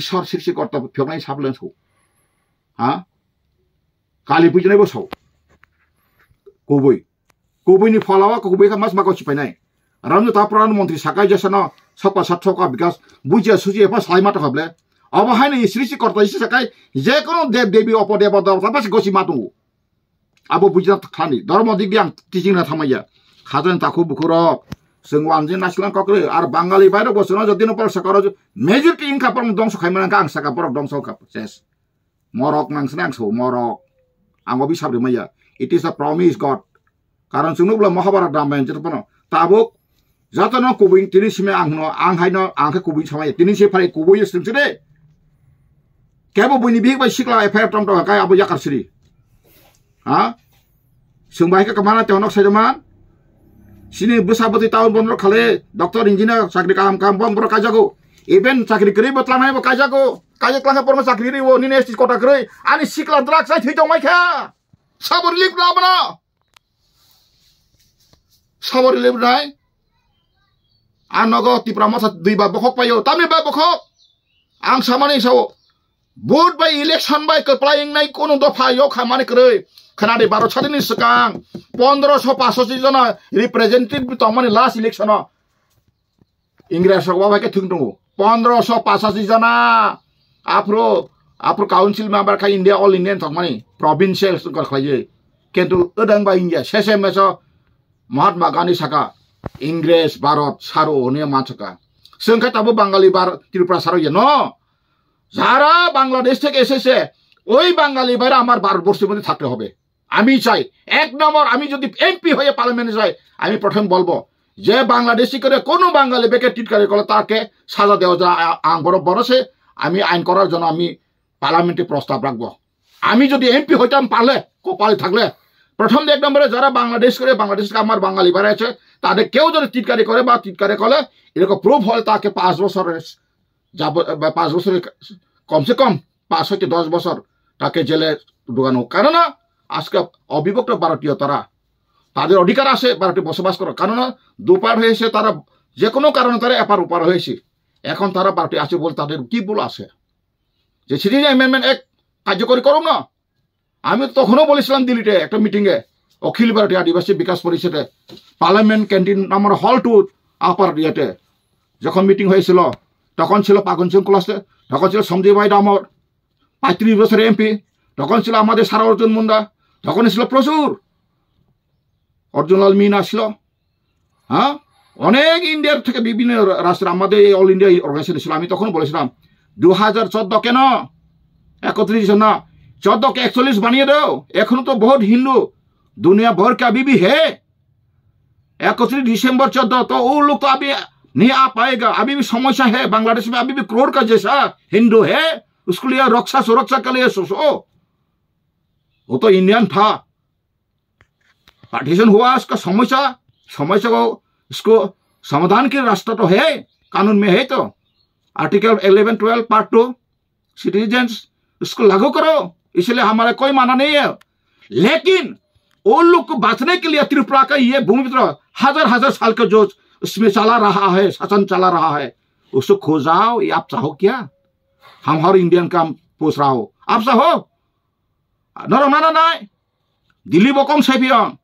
ईश्वर सृष्टिकर्ता फ्योक्नै साबले छौ हा काली पुजि नै बसौ कौबै फलावा कौबैका मास माको सिपाइनाय राम्रो था प्रधान मन्त्री साकाइ जसन सपा सत्सका विकास बुजिया सुझिए पा साइमा त खबले अब होइन यी सृष्टिकर्ता यी सकाइ जे कुनै देव देवी अपदेव देवता पछि गोसी मातु अब बुझ्न खाने धर्म दिव्याङ टिचिङ थामैया खाजन ताखु बुखुर sengwan jin nasilan kokre ar bangali bayro bosno jodino por sakoro majority in kapor dongso khaiman kang sakapor dongso kap ses morok nang senang so morok anggo bisa di maya it is a promise god karon sunu bla mahabharat ramayana jetpono tabuk jatono kubing tini sime angno ang haino angke kubing samaya tini se pare kuboi sim sire kebo buni big bai shikla efair tom to kai abu yakar siri ha sungbai ke kemana teonok sajaman सिने सि town बन्द्र खाल doctor engineer काम काम even बन्द्र कभन चाकरी खे बेला पोमा lip लागखब ता बखो आम समास भुट बालेकन कनो दफा यो खामानि करै khana de baro chadin ni sakang pondro so paso si jona representative to mani last election ingresa so baba ke thung tungu pondro so paso si jona afro afro council member ka india all indian thong mani provincial kor khlaje kentu odang ba india sheshe meso mahatma gandhi saka ingresa bharat saro ne manchaka সংখ্যা তাবো বাঙালি বার ত্রিপুরা সারো যেন যারা বাংলাদেশ থেকে এসেছে ওই বাঙালি বাইরে আমার ভারতবর্ষের মধ্যে থাকতে হবে আমি চাই এক নম্বর আমি যদি এমপি হয়ে পার্লামেন্টে যাই আমি প্রথম বলবো যে বাংলাদেশি করে কোনো বাঙালি বেকে টিটকারি করে তাকে সাজা দেওয়া যা বড় বরসে আমি আইন করার জন্য আমি পার্লামেন্টে প্রস্তাব রাখবো আমি যদি এমপি হইতাম পারলে কপালে থাকলে প্রথম এক নম্বরে যারা বাংলাদেশ করে বাংলাদেশ আমার বাঙালি আছে তাদের কেউ যদি টিটকারি করে বা টিটকারি করে এরকম প্রুফ হয় তাকে পাঁচ বছরের যাব পাঁচ বছরের কমসে কম পাঁচ হইতে দশ বছর তাকে জেলে ঢুকানো কেননা আজকে অবিভক্ত ভারতীয় তারা তাদের অধিকার আছে ভারতে বসবাস করার কারণ দুপার হয়েছে তারা যে কোনো কারণে তারা এপার ওপার হয়েছে এখন তারা ভারতে আছে বলে তাদের কি বল আছে যে সিটিজেন অ্যামেন্ডমেন্ট এক কার্যকরী করুন না আমি তখনও বলেছিলাম দিল্লিতে একটা মিটিংয়ে অখিল ভারতীয় আদিবাসী বিকাশ পরিষদে পার্লামেন্ট ক্যান্টিন আমার হলটু আপার ইয়েতে যখন মিটিং হয়েছিল তখন ছিল পাগন সিং কুলাসে তখন ছিল সঞ্জীব ভাই ডামর পঁয়ত্রিশ বছরের এমপি তখন ছিল আমাদের অর্জুন মুন্ডা তখন এসলো প্রচুর লাল মিন আসলো হ্যাঁ অনেক ইন্ডিয়ার থেকে বিভিন্ন রাষ্ট্র আমাদের এই অল ইন্ডিয়া অর্গানাইজেশন ছিল আমি তখন বলেছিলাম দু হাজার চোদ্দ কেন একত্রিশ না চোদ্দকে একচল্লিশ বানিয়ে দাও এখনো তো বহুত হিন্দু দুনিয়া ভর কে বিবি হে একত্রিশ ডিসেম্বর চোদ্দ তো ও লোক लोग तो अभी नहीं आ पाएगा সমস্যা হে বাংলাদেশ है बांग्लादेश में अभी भी करोड़ का जैसा हिंदू है वो तो इंडियन था पार्टीशन हुआ उसका समस्या समस्या को इसको समाधान के रास्ता तो है कानून में है तो article eleven twelve part two citizen इसको लागू करो इसलिए हमारा कोई माना नहीं है लेकिन उन लोग को बांचने के लिए त्रिपुरा का ये भूमि हजार हजार साल का जो उसमें चला रहा है शासन चला रहा है उसको खोजाओ ये आप चाहो क्या हम हर इंडियन का पूछ रहा हो आप चाहो 너로만은 나이 딜리버 꽁세비영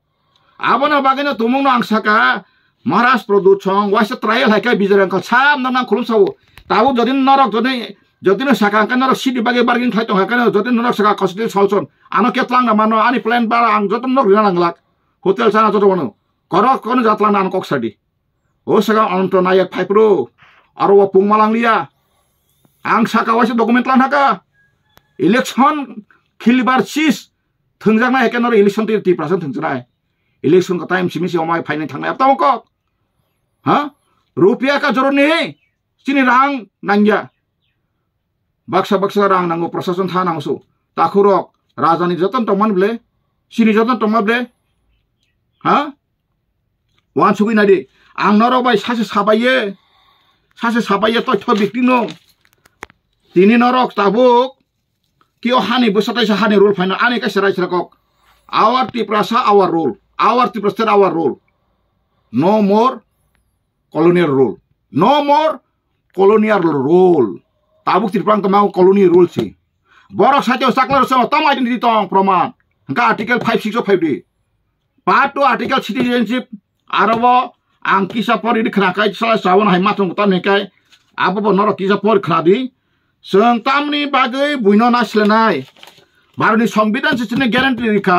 아버나 바게나 도몽노 앙사가 মারাস প্রদূষণ ওয়াইসে ট্রায়াল হাইকাই বিজরেন খাল সাম নাম নাম খুলুম সাবু তাবু যদি নরক যদি যদি সাকা হাঁকা নরক সিডি বাগে বার্গিন খাইতো হাঁকা যদি নরক সাকা কসিটি সলসন আনো কেতলাং না মানো আনি প্লেন বার আং যত নরক রিনা নাংলাক হোটেল সানা যত বানো কর কোন যাতলাং না আন কক্সাডি ও সাকা অনন্ত নায়ক ফাইপ্রো আর ও পুংমালাং লিয়া আং সাকা ওয়াইসে ডকুমেন্ট লান হাঁকা ইলেকশন 킬리바르시스 등장나 했겠노라 일렉션 때 디프라선 등장나 일렉션 거 타임 시민시 어마이 파이낸 탕나 앞다 먹고 하 루피아가 저러니 신이랑 난자 박사 박사랑 난고 프로세선 타 난고수 তাকুরক রাজধানী যতন টমান বলে সিনি যতন টমা বলে হ্যাঁ ওয়ান সুগি নারী আং নর বাই সাসে সাবাইয়ে সাসে সাবাইয়ে তথ্য বিক্রি ন তিনি নরক তাবুক kio hani beserta isa hani rule final ane ka serai serakok awar ti prasa awar rule awar ti prasa awar rule no more colonial rule no more colonial rule tabuk ti prang kemau colonial rule si borok saja saklar sama tam identity tong proman ka article 5605 di part 2 article citizenship arabo angkisa por ini khnakai salah sawan hai matung tan nekai apa bonor kisa por khna di सोंतामनि बागै बुइनो नास्लेनाय भारतनि संबिधान सिस्टेमनि guarantee रैखा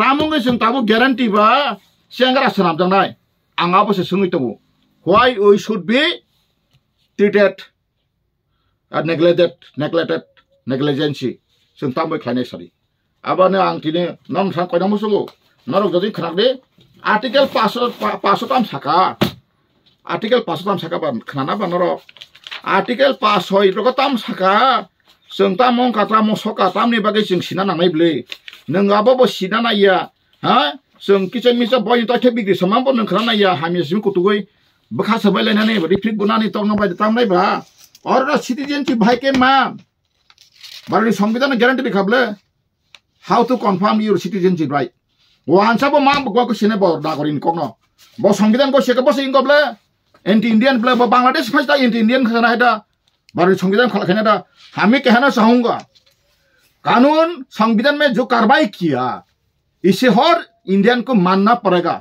तामुङै सोंताबो guarantee बा सेंग्रा सोनाबजानाय आंहाबोसो सोङैतबो why we should be treated uh, neglected neglected negligence सोंतामै खायनाय सारि आबानो आं दिनै नाम सान कयनामो सोंगौ नरक जदि खोनादे आर्टिकेल पास पासताम साखा आर्टिकेल पासताम साखा खोनाना बानर article pasoi roko tam saka जों दा मं खाथाम मोसौ खाथामनि बागै जों सिना नांनाय बिलै सिना नायया हा जों किचन मिसा बय दाथे बिग्रि समाबो नोंखौ नाया हामिसिम कुटुगै बखा सबायलायनानै बदि फ्रिक बनानै तंग बायदि तामनाय बा और ना सिटिजन मा भारतीय संविधान गारंटी दिखाबले how to confirm your citizenship right वानसाबो मा गको सिने बर दागरिन कग्न ब संविधान को सेको बस anti Indian play bo Bangladesh match da anti Indian khana heda बार संविधान खड़ा था हमें कहना चाहूंगा कानून संविधान में जो कार्रवाई किया इसे हर इंडियन को मानना पड़ेगा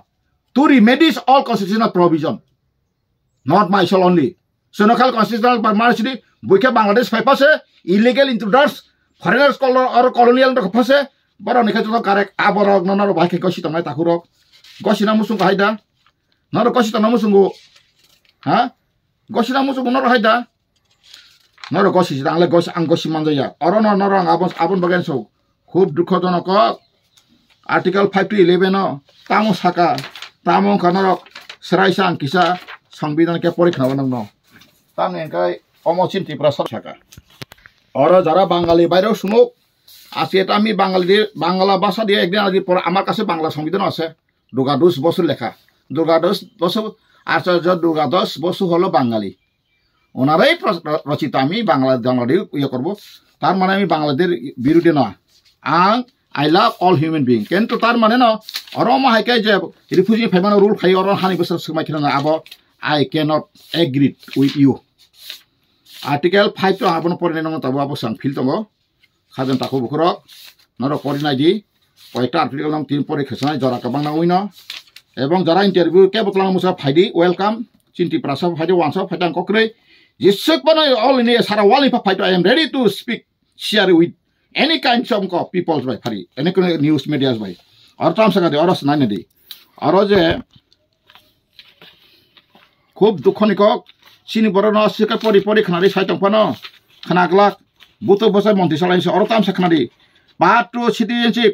to remedies all constitutional provision not myself only सोनोखाल कॉन्स्टिट्यूशनल परमार्सिटी बुखे बांग्लादेश फैफासे इलिगेल इंट्रुडर्स फरेनार्स और कॉलोनियल फसे बड़ा निखेत कारेक्ट आबर ननर भाई गसी तमाय ताकुरक गसी नाम सुंग हाइदा नर गसी तनाम सुंगो 啊，我是那么说，我那个海达，那个我是，那个我是，俺我是蛮多呀。二那那那，俺们俺们不跟说，苦不苦都那个，Article Five to Eleven 哦，当我啥个，当我可那个，是来啥？其实，上边那个玻璃看不能弄，当那个，我们先提不啥啥个。二那咱们外国，外国什么？আ ছ ি এটা আমি বাংলা দিয়ে বাংলা ভাষা দিয়ে একদিন আজি পৰা আমাৰ কাছে বাংলা সংবিধান আছে দুৰ্গা দোষ বছৰ লেখা দুৰ্গা দোষ বছৰ আচাৰ্য দুৰ্গাদশ বসু হলো বাঙালি ওনাৰাই ৰচিত আমি বাংলা বাংলাদেশ ইয়ে কৰিব তাৰমানে আমি বাংলাদেশেৰ বিৰোধী নহয় আং I love all human being কিন্তু তাৰমানে ন অরম হাইকাই যে রিফিউজি ফেমেনের রুল খাই অরম হানি বছর সীমাখিন আব I can not agree with you article ফাইভটো আপোনাৰ আপন পৰে নেই তবু আবো ফিল্ড ফিল খাজন তাকো বুকৰ নৰ পৰি নাই দি কয়েকটা আৰ্টিকেল নাম তিনি পৰে খেসনাই জৰা কাবাং না উই এবং যারা ইন্টারভিউ কে বতলাম মুসা ফাইডি ওয়েলকাম চিন্তি প্রাসা ফাইডি ওয়ানসা ফাইডান কক্রে জিসক পানো অল ইন্ডিয়া সারা ওয়ালি ইফা ফাইট I am ready to speak share with any kinds of peoples বাই ফারি এনি কোনো নিউজ মিডিয়াস বাই আর তাম সাকা দে অরস নাই নেদি আর যে খুব দুঃখনিক চিনি বড় ন সিকা পরি পরি খানারি সাইতং পানো খানাগলাক বুতো বসে মন্ত্রী চলাইছে অর তাম সাখানারি বাটু সিটিজেনশিপ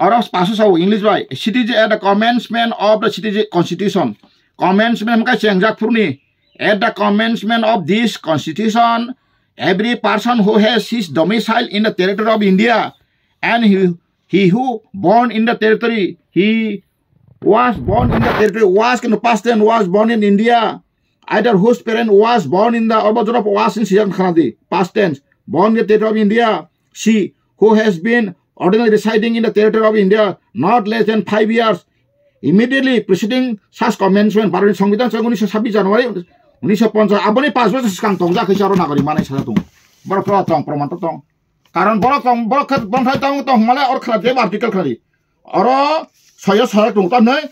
और अब पास सब इंग्लिश बाय cities at the commencement of the cities constitution commencement हम कहे एग्जैक्टफुर at the commencement of this constitution every person who has his domicile in the territory of India and he who born in the territory he was born in the territory was in pass then was born in India either whose parent was born in the अबजर of was in सीजन खानदी past tense born in the territory of India she who has been ordinary residing in the territory of India not less than five years immediately preceding such commencement भारतीय संविधान सङ्घ उन्नाइस सौ छब्बिस जनवरी उन्नाइस सौ पन्चास आबनि पास वर्ष सिस्कां तंजा खैसा नागरिक मानै छा दं बडो फ्रा तं प्रमाण तं कारण बडो तं बडो खत बन्थाय तं तं मलाई और खला देब आर्टिकल खरि अर सय सय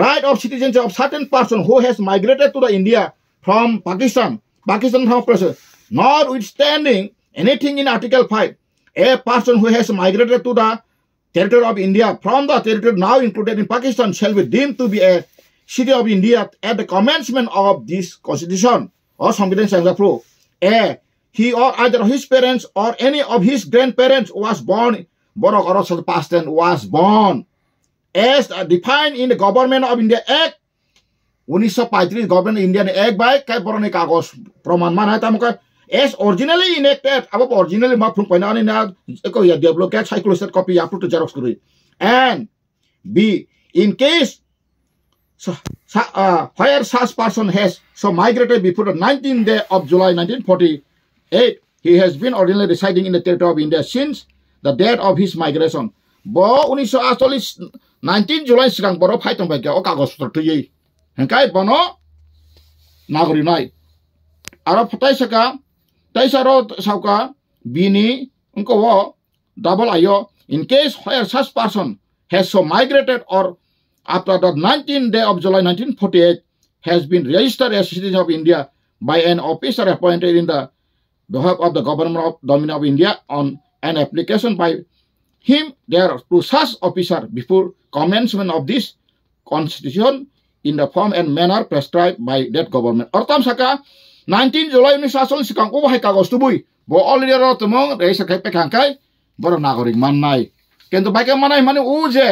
right of citizens of certain person who has migrated to the India from Pakistan Pakistan from present anything in article 5 A person who has migrated to the territory of India from the territory now included in Pakistan shall be deemed to be a city of India at the commencement of this constitution or Samvidhan Sangha pro A. He or either his parents or any of his grandparents was born, Borok or past tense was born, as defined in the Government of India Act उन्नीस Patri, government of India Act by बाय कई पुराने कागज is originally enacted above originally ma phun paina ani na ko ya develop kya cyclosed copy ya to xerox kuri and b in case so, uh, where such person has so migrated before the 19th day of July 1948, he has been originally residing in the territory of India since the date of his migration. Bo 1948 19 July sikang boro phai tong bai ka o kagos tor tu yei. Hengkai bono nagori nai. Aro phatai saka taisaro sauka bini unko double io in case where such person has so migrated or after the 19th day of July 1948 has been registered as citizen of India by an officer appointed in the behalf of the government of Dominion of India on an application by him there to such officer before commencement of this constitution in the form and manner prescribed by that government. Ortam Saka जुलाई सिकाङको उन्सल कागज टुलिस् नागरिक मन माने ऊ जे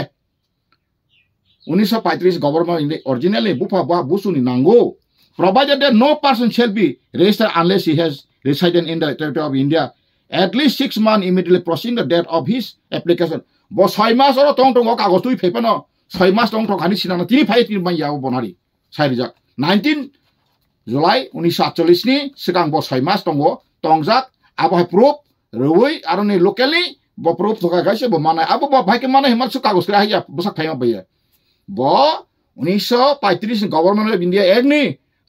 government originally बुफा उन्सश पिस गभर्न ओरिजिनेलफा बुसुनिङेड नो पर्सन बी सेलिस्टारन in the territory of director at least six month immediately the date of इमिडिएटलीकेसन ब छै मास र मास तिनी फाइ टज टु फैपान जुलाई उन्नीस आठचल्लिस नि सिगां बसाय मास दङ टंजाक आबहाय प्रुफ रवै आरो नै लकेलनि ब प्रुफ थका गाइसे ब मानाय आबो ब भाइके मानाय हिमाल सु कागज करा हाया बसा थाइमा बइया ब उन्नीस पैंतीस गवर्नमेंट ऑफ इंडिया एक नि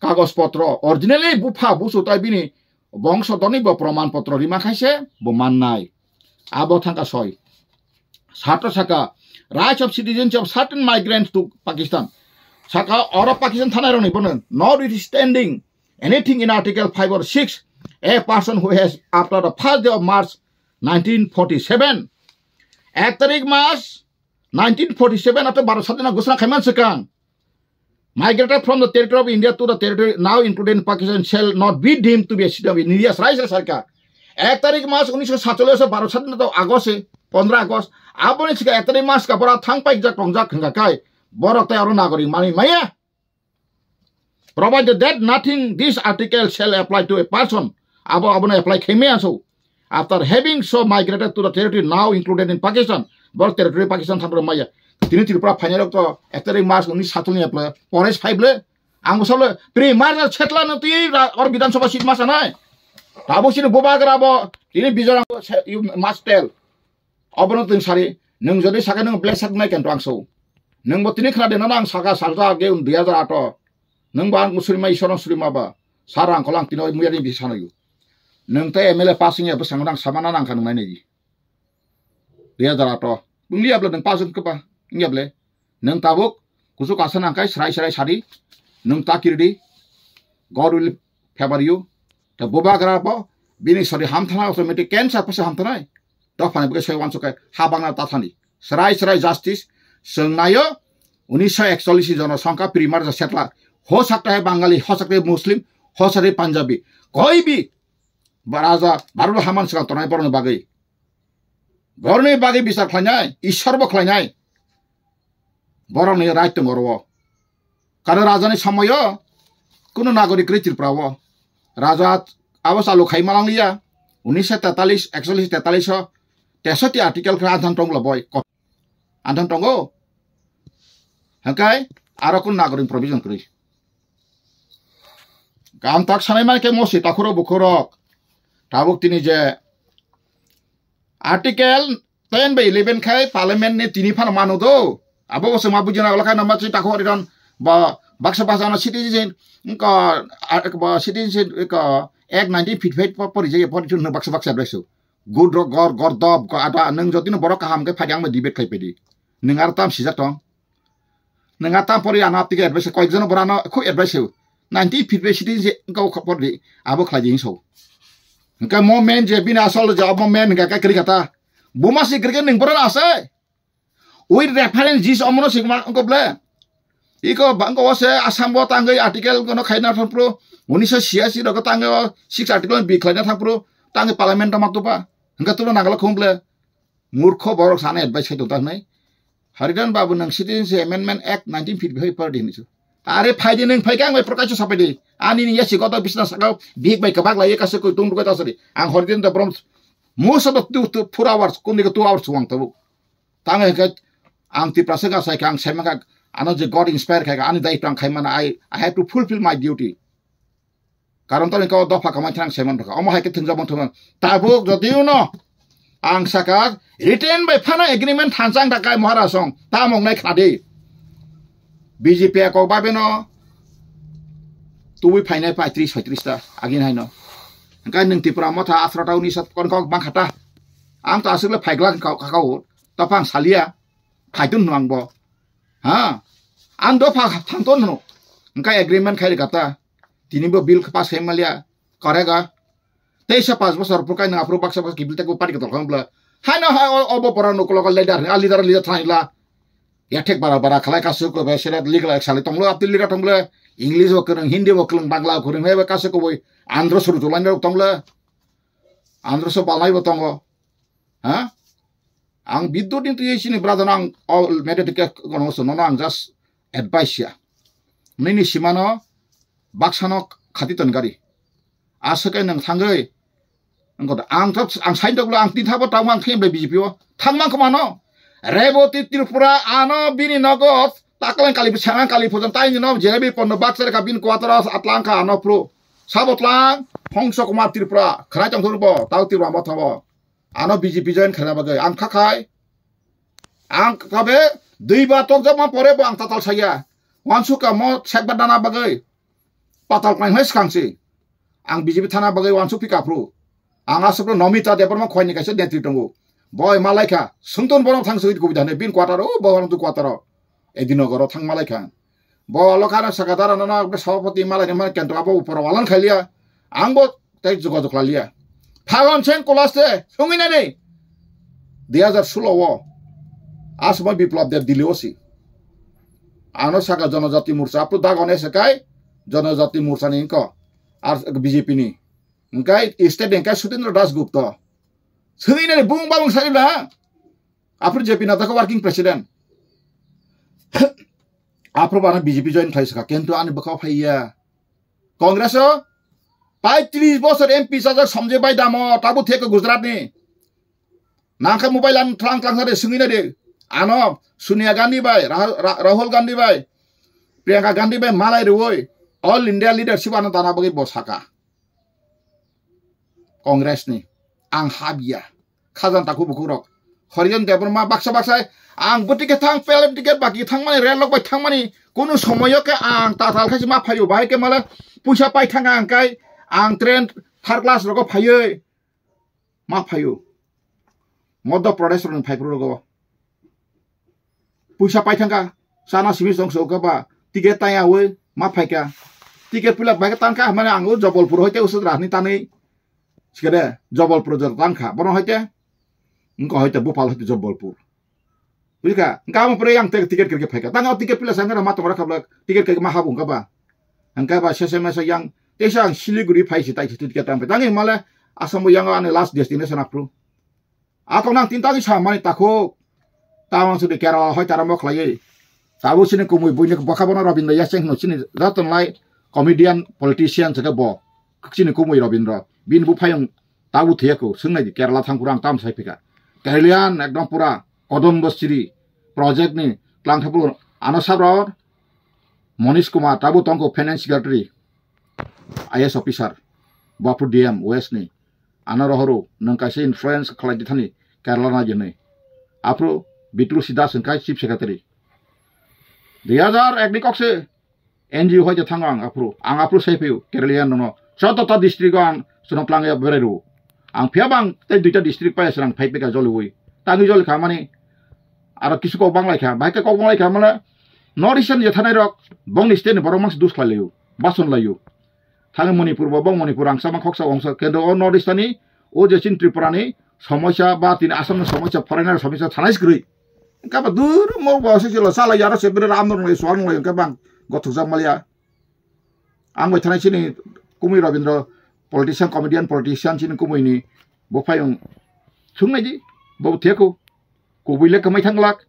कागज पत्र ओरिजिनली बुफा बुसुताय बिनि বংশধনী বা প্রমাণপত্র রিমা খাইছে বোমান নাই আবো থাকা ছয় সাত থাকা rights of citizens of certain migrants to Pakistan Saka or of Pakistan Thanaran notwithstanding anything in Article 5 or 6, a person who has after the first day of March 1947, at the March 1947 after Bharat Gusna Khaiman Sakang, migrated from the territory of India to the territory now included in Pakistan shall not be deemed to be a citizen of India's rights Sarkar. এক তারিখ মাস উনিশশো সাতচল্লিশে বারো স্বাধীনতা আগস্টে পনেরো August আবনি এক তারিখ মাস কাপড়া থাং পাইক যাক রংজাক হেঙ্গাকায় माया thing this article shall apply to a person अब अब एप्लाई खेमे now included in Pakistan Pakistan territory Pakistan मेरो त्रिपुरा फाइनल ए तारिख मार्च उनी सातलाई परेज फाइभले आउँछ पिच नेती विधानमा सबै चिनिजेल अब नारी नदि ब्लेक सिन्टो आँसौ Neng mo tini kira denonang saka salta ge un dia dora to. Neng bang muslima isono muslima ba. Sarang kolang tino muya di bisa no yu. Neng te emele pasing ya pesang nang sama nanang kanu mane gi. Dia dora to. Bung liya bela neng pasing ke ba. Neng tabuk kusuk nang kai Srai srai sari. Neng takir di. God will favor you. Ta boba gara po. Bini sari hamtana otomatik kensa pesa hamtana. Tofani buke sewan suka habang na tatani. Serai serai justice. सोंनायो उन्नीस सौ एकचल्लिस जनसंख्या प्रीमर सेटला हो सकता है बंगाली हो सकते हैं मुस्लिम हो सकते पंजाबी कोई भी राजा भारत हामान सिगां तना बरनो बागै बरनि बागै बिसार खालायनाय इसोरबो खालायनाय बरनि रायत दङ र' कारण राजानि समय কোনো নাগরিক ত্রিপুরাও রাজা আবাস আলো খাইমালাংলিয়া উনিশশো তেতাল্লিশ একচল্লিশ তেতাল্লিশ তেষট্টি আর্টিকেল আধান টংলবয় কোন 똥고 한까이 아라군 나그린 তাক সানাই মানে কে 모시 따쿠로 부쿠록 টাবুক তিনি যে আর্টিকেল টেন বাই ইলেভেন খাই পার্লামেন্ট তিনি ফান মানো দো আবো বসে মা বুঝি না গলাখাই নাম্বার চিন্তা খবর বা বাক্সা ভাষা সিটিজেন সিটিজেন এক নাইনটি ফিট ফাইট পরি যে পরি বাক্সা বাক্সা রয়েছে গুড গড় গড় দব আদা নং বড় কাহামকে আমি ডিবেট খাইপেদি neng ar tam sijak tong neng ar tam pori anap tiga advice koi jono borano ko advice eu nanti fit be sidi je ngau kapor di abo khla so ngka mo men je bin asol je abo men ngka ka kri kata buma si kri neng boran ase ui reference jis omono sigma ngko ble iko bangko wase asam bo tangai article kono khai khaina thapro উনিশশো ছিয়াশি রকম তাঙ্গে six na thapro থাকপুরো parliament parliament মাতুপা হ্যাঁ tulo নাগাল খুঁবলে মূর্খ বড় সানে অ্যাডভাইস খাই দোতা নাই हरिराम बाबु नों citizenship amendment act nineteen fifty five आरे दिनेसो आरो फायदिनों प्रकाश साफायदि आंनिनो एसे गद आं हरिदिन दा of the two four hours two hours आं तबु ताङै आं आं आनो जे God inspire I I have to fulfil my duty कारण त दफा खामायथिना आं सैमान अमा न ang saka retain by phana agreement Hansang takai mohara song ta mong nai khadi bjp ko tuwi beno tu bi phainai pa agin hai no ka nang ti pramo tha athra sat kon kok bang khata ang ta asuk le phaigla ka ka ho ta salia khaitun nuang bo ha ang do pha thang ton no ka agreement khai ga ta tinibo bill pass hemalia karega. তেইশে পাঁচ বছর প্রকাই না আফ্রু বাক্সা বাক্সা কিবিল তাকে পারিকে দল খামলা হাই না হাই অব পরা নকল লিডার আ লিডার লিডার থাইলা এঠেক বারা বারা খালাই কাছে কবে সেটা লিগলা সালে তমলো আব্দুল লিগা তমলে ইংলিশ বকরং হিন্দি বকরং বাংলা বকরং হেবে কাছে কবই আন্ধ্র সরু তোলান তমলে আন্ধ্র সব বালাইব তঙ্গ হ্যাঁ आं बिद्दुत नितु येसिनि ब्रादन आं अल मेडेटिके गणसननो आं जास्ट एडभाइस या नैनि सिमानो बाक्सानो खातितनगारि आसके नों थांगै angkota ang thap ang sain dok ang tin thap tang mang khem le bjp o thang mang koma no reboti tripura ano bini nogot taklan kali chang kali phojan tai ni no jerebi pon bakser ka bin kwatras atlang ka ano pro sabotlang hongso koma tripura khra chang thur bo tau tripura ma thabo ano bjp join khra ba gai ang kha khai ang kabe dui ba tok jama pore bo ang tatal sagia wansuka mo sekba dana bagai patal kain hois kangsi ang bjp thana bagai wansuk pikapru आंहा सब्र नमिता देबरमा खयनि कासे नेतृत्व दंगो बय मालायखा सोंतन बरम थां सहित कबि दाने बिन quarter ओ बवान दु quarter एदिन गर थां मालायखा बवालखाना सागादार ना सभापति मालायनि मान केन्ट आबो उपराव आलान खालिया आंबो তাই যোগাযোগ লালিয়া ফাগন সেন কলাসে সঙ্গিনানি দুই হাজার ষোলো আ সময় বিপ্লব দেব দিলেও সি আনো সাকা জনজাতি মোর্চা আপু দাগ অনেক সেকাই জনজাতি মোর্চা নিক আর বিজেপি নি ngay state bank Sudendra Das Gupta sini ini bung bung saya dah apur JP nata ko working president apur bana BJP join khai saka kentu ani bakau phaiya Congress পঁয়ত্রিশ বছর এমপি সাজক সমজে বাই দাম তাবো থেকে গুজরাটনি নাংখা mobile আন ত্রাং ত্রাং সারে সুঙিনে দে আন সোনিয়া গান্ধী বাই রাহুল গান্ধী বাই প্রিয়াঙ্কা গান্ধী বাই মালাই রে ওই অল ইন্ডিয়া লিডারশিপ আনো দানা বগে বসাকা कंग्रेसनि आं हाबिया खाजानटाखौ बुखुरक हरिजन देबरमा बाक्सा बाक्साय आं बटिके थां पेलेट टिकेट बाकि थांमानि रेल लगबाय थांमानि कुनु समयके आं ताथालखायसो मा फायो बाहायके माला पयसा पायथाङा आंखाय आं ट्रेन थार्ड क्लास रग फायो मा फायो मध्य प्रदेश रन फायब्रु रग पयसा पायथाङा साना सिबिस दंसौगबा टिकेट ताया होय मा फायका टिकेट पिला बाहायके तांखा माने आङो जबलपुर हयते उसो राहनि तानै sekarang Jabalpur jadi tangka, mana aja? Engkau aja bu palsu di Jabalpur. Bukan? Engkau mau pergi yang tiket kerja pakai? Tangan tiket pilih sana ramah tu mereka belak tiket kerja mahal kapa? Engkau sesama sesama yang desa yang siliguri pakai si tiket tiket tangan. Tangan malah asam bu yang ane last destination aku. Aku nang tinta di sana ni takut. Tangan sudah kerawa, hai cara mau kelaye. Tahu sini kamu ibu ini kebaka mana Robindo Yaseng, sini datang lain komedian politician juga boh. Kecil ini kamu Robindo. বিন বুফায়ং তাগু থেয়াকু সোंनायदि केरला थांगुरां ताम साइफिका केरलियान एकदम पुरा कदम्ब सिरि project नि क्लांथापुर आनसाब्रत मनीष कुमार ताबु तंगो फाइनेंस सेक्रेटरी आईएएस अफिसार बापु डीएम वेस्ट नि आनारहरु नंकासे इन्फ्लुएंस खलायदि थानि केरला ना जनै आफ्रो बिट्रु सिदा संकाय चीफ सेक्रेटरी 2001 नि कक्से एनजीओ हय थांगां आफ्रो आं आफ्रो साइफिउ केरलियान ननो सतता डिस्ट्रिक्ट आं सुनाव प्लाङै बेरायरो आं फियाबा आं तै दुइटा डिस्ट्रिक्ट पाइसोन आं फाइभ बेखा जलि वै ताङै जलिखा माने आरो किसु कबांलायखा बाहायखा कबांलायखा माने नर्थ इस्टनि जेथानाय रक बंनि स्टेटनि बर' मानसि दुस्लायलायो बासन लायो थाङो मणिपुर बा मणिपुर आंसामा खक्सा अंसा केन्द्र अ नर्थ इस्टनि ও যেচিন ত্রিপুরানি সমস্যা বা তিনি আসামের সমস্যা ফরেনার সমস্যা ছানাইসগ্রৈ কাবা দূর মো বসেছিল সালাই আর সেবের রাম নয় সোয়াং নয় কাবাং গথক জামালিয়া আং বৈ থানাইছিনি কুমি Rabindra politician comedian politician chin kumui ni bo phayong chung nai di bo the ko ko bui le kamai thang lak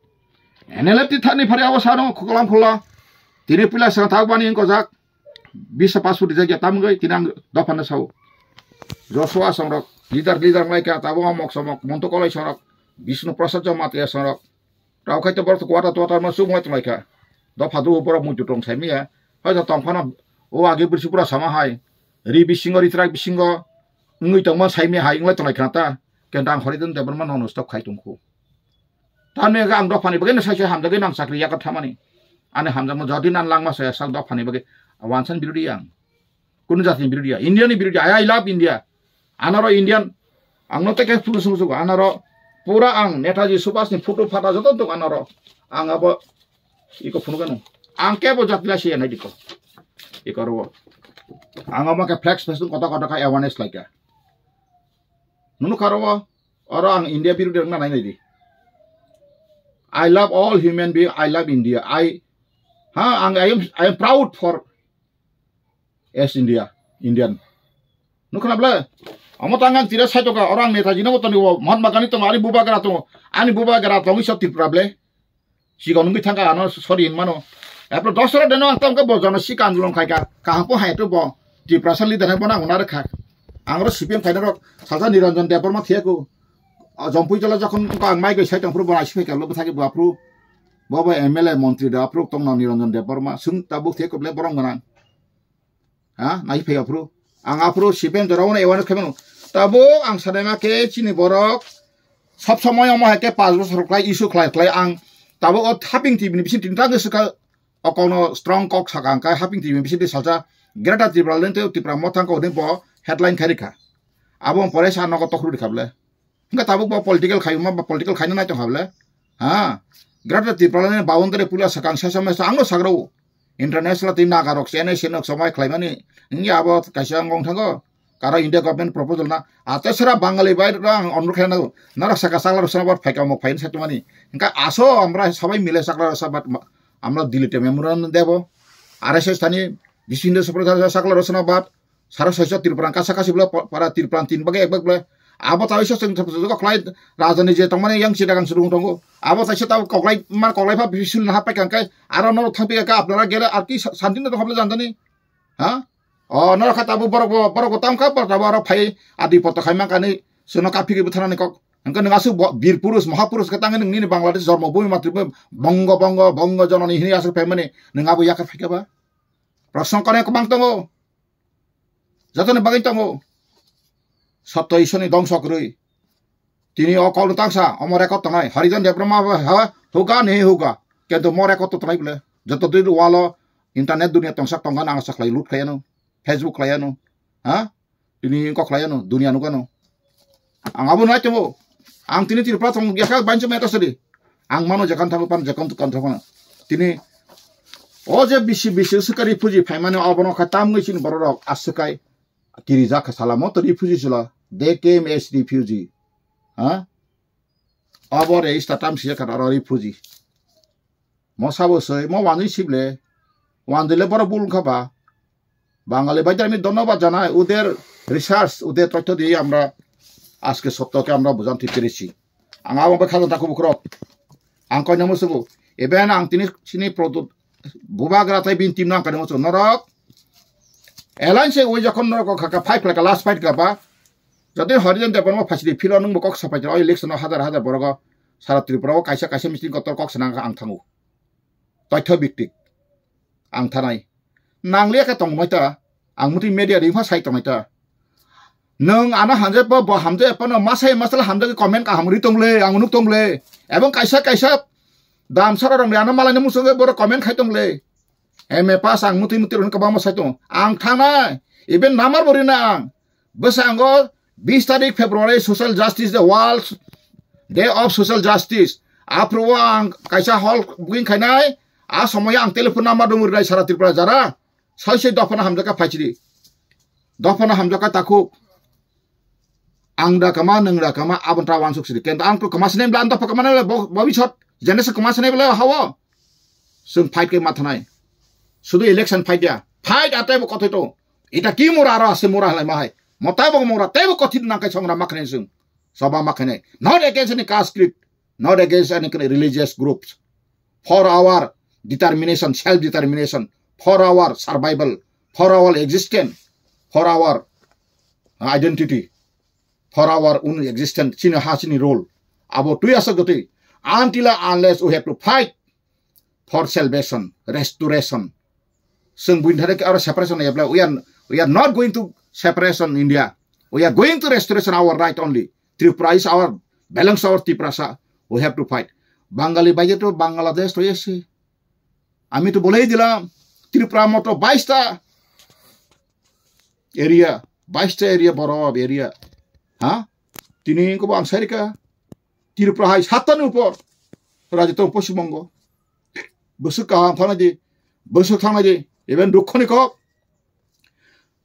ene le ti thani phare awa sa no khokalam khola tine pila sa thak bani ko jak bisa pasu di jagya tam gai tinang do phan sa joshua sangrok leader leader mai ka tabo amok samok monto kolai sangrok bisnu prasad jo matya sangrok rau khaita bar ko ata tota ma su mai tmai ka do phadu upor mu jutong thai mi ya ha ta tong phana o age bisu pura samahai ri bisingo ri trak bisingo ngui tongma saimi h a i n g u i tongai khanata kendang hori d o n d e b o r man onostok k a i tungku tane ga amdok pani bage n sai sai hamda ge nang sakri yakot thamani ane hamda mo jodi nan langma sa i sal dok pani bage wansan birudi a n g kun u jati birudi a n g indian i birudi a a n g i love india anaro indian angno te ke f u l u sungsu anaro pura ang netaji subas ni f u o t u p a t a joto tok anaro ang a p a iko p u n u k a n u ang ke bo jatila shi nai diko ikoro Anga ma ke flex flex kota kota kaya es lagi ya. Nunu karawa orang India biru dengan mana ini di. I love all human being. I love India. I, hah ang, I am I am proud for as India Indian. Nu kana bla. Amo tangan tira satu ka orang Netaji na botani wo oh, mohon makan itu mari buba gara ani bubar gara itu tiap problem. Si kau nunggu tangga ano sorry mano apa dosa dana orang tamu ke bojono si kandulong kaya kahang po hai tu bo di prasa li dana pona ngunar kah. Angro si pion kaya dorok salsa ni ronjon dia por mati aku. Ah, Jompu jola jokon ko ang mai ke shai tong pru bo lai lo bo sakit bo apru. Bo bo emele montri dia apru tong non ni ronjon dia por ma sung tabuk tia ko ble borong ngunan. Ha na hi pe apru. Ang apru si pion jora wona ewan ke menu. Tabuk ang sana ma ke chini borok. Sab samoyo mo hai ke pas bo sorok lai isu klai klai ang. Tabuk o oh, tapping tibini bisin tindang ke o kono strong kok sakang kai haping ti bisi salsa greta tibral len te tipra mothang ko ding po headline khari kha abo pore sa no ko tokhru dikhable nga tabuk ba political khai ma ba political khai na to khable ha greta tibral len boundary pula sakang sa sama sa anglo sagrau international তিন আগাৰক চেনে চেনক সময় খাইমানি ইংগে আব কাইসা গং থাকো কারো India government proposal না আতে সেরা বাঙালি বাইর অনুরোধ খাই নাগো না সাকা সাগলা রসাবার ফাইকা মুখ ফাইন সাইতে মানি ইনকা আসো আমরা সবাই মিলে সাগলা রসাবাদ আমরা দিল্লিতে মেমোরান্ডাম দেব আরএসএস স্থানীয় বিশ্বহিন্দু সম্প্রদায় সাকলা রচনা বাদ সারা শৈশ ত্রিপুরান কাছাকাছি বলে পারা ত্রিপুরান তিন বাগে এক বাগ বলে আবো তাইসে जों ককলাই রাজধানী যে তমানে ইয়াং চিটাগাং সুরুং দঙ্গ আবো তাইসে তাও ককলাই মার ককলাইফা বিশুল না হাপাই কাঙ্কাই আর অন্য থাকবে একা আপনারা গেলে আর কি শান্তি না হবলে জানতানি হ্যাঁ অ নরখা তাবো বড় বড় তামখা বড় বড় ফাই আদি পত খাইমা কানি সুনো কাফি থানানি কক Engkau nengasu bir purus, maha purus ketangan ini Bangladesh zormo bumi matribumi bongo bongo bongo jonon ini asal pemene nengabu yakar fikir apa? Rasong kau kebang tunggu, jatuh nih bagin tunggu, satu isu nih dong sokrui, tini okol taksa, omor ekot tanai, hari dan dia berma ha, hoga nih hoga, kento mor ekot tanai bule, jatuh tuh itu walo internet dunia tongsak tonggan angsak lagi lut kayano, Facebook kayano, ha, tini kok kayano, dunia nukano, angabu naik tunggu. ang tini tiri platong jaka banca meta sedi ang mano jakan tangu pan jakan tu kan tangu tini oje bisi bisi sekali puji faimane abono khatam ngi chin borok asukai tiri jaka salamo to refugee chula they came as refugee ha abor ei statam sia kara refugee মশাবো সই ম ওয়ানি শিবলে one দিলে বড় বুল খাবা বাঙালি ভাইদের আমি ধন্যবাদ জানাই ওদের রিসার্চ ওদের তথ্য দিয়ে আমরা আজকে সত্যকে আমরা বোঝান ঠিক পেরেছি আমার বাবা খাজা তাকু বুকরত আং কয় নামো সঙ্গু আং তিনি সিনি বুবা গ্রাতাই বিন তিন নাম কানে নরক এলাইন সে ওই যখন নরক খাকা ফাইট লাগা লাস্ট ফাইট কাপা যদি হরিজন দেব ফাঁসি ফিল নং কক সাফাই ওই ইলেকশন হাজার হাজার বর্গ সারা ত্রিপুরাও কাইসা কাইসে মিস্ত্রি কত কক সানা আং থাঙ্গু তথ্য ভিত্তিক আং থানাই নাংলিয়াকে তংমাইতা আং মুটি মিডিয়া রিংহা সাই nung ana hamje pa bo hamje pa no masai masala hamje ke comment ka hamri tongle angunuk tongle ebong kaisa kaisa dam sara rong ana mala ne musunge bor comment khai tongle eme pa sang muti muti ron ka ba masai tong ang thana even namar bori na ang besango 20 tarik february social justice the world day of social justice apro ang kaisa hall booking khainai a somoya ang telephone number dong rai sara tripura jara 6 দফনা হামজাকা ফাইছিরি দফনা হামজাকা তাকুক angda kama nengda kama abon tawan suk sidi kenta angkru kama sene blan dopa kama nela bobi shot jane se kama sene bela hawa sung fight ke mathanai শুধু election fight দিয়া fight আটাইব কথিত এটা কি মোরা আর আছে মোরা হলাই মাহাই মতাইব মোরা তাইব কথিত নাকে সংগ্রাম মাখানে সুং সবা মাখানে not against any caste group not against any religious groups for our determination self determination for our survival for our existence for our identity for our own existence in a hashini role. About two years ago, until unless we have to fight for salvation, restoration. Our separation, we are, we are not going to separation India. We are going to restoration our right only. Tripura is our balance our Tripura. We have to fight. Bangali বাইরে তো বাংলাদেশ রয়েছে আমি তো বলেই দিলাম ত্রিপুরা মতো বাইশটা area বাইশটা এরিয়া বড় এরিয়া হ্যাঁ তিনি কব আংসারিকা তিরুপ্রাহাই সাতটানের উপর রাজত্ব পশ্চিমবঙ্গ বসু কাহাম থানাদি বসু থানাদি এভেন রক্ষণী কক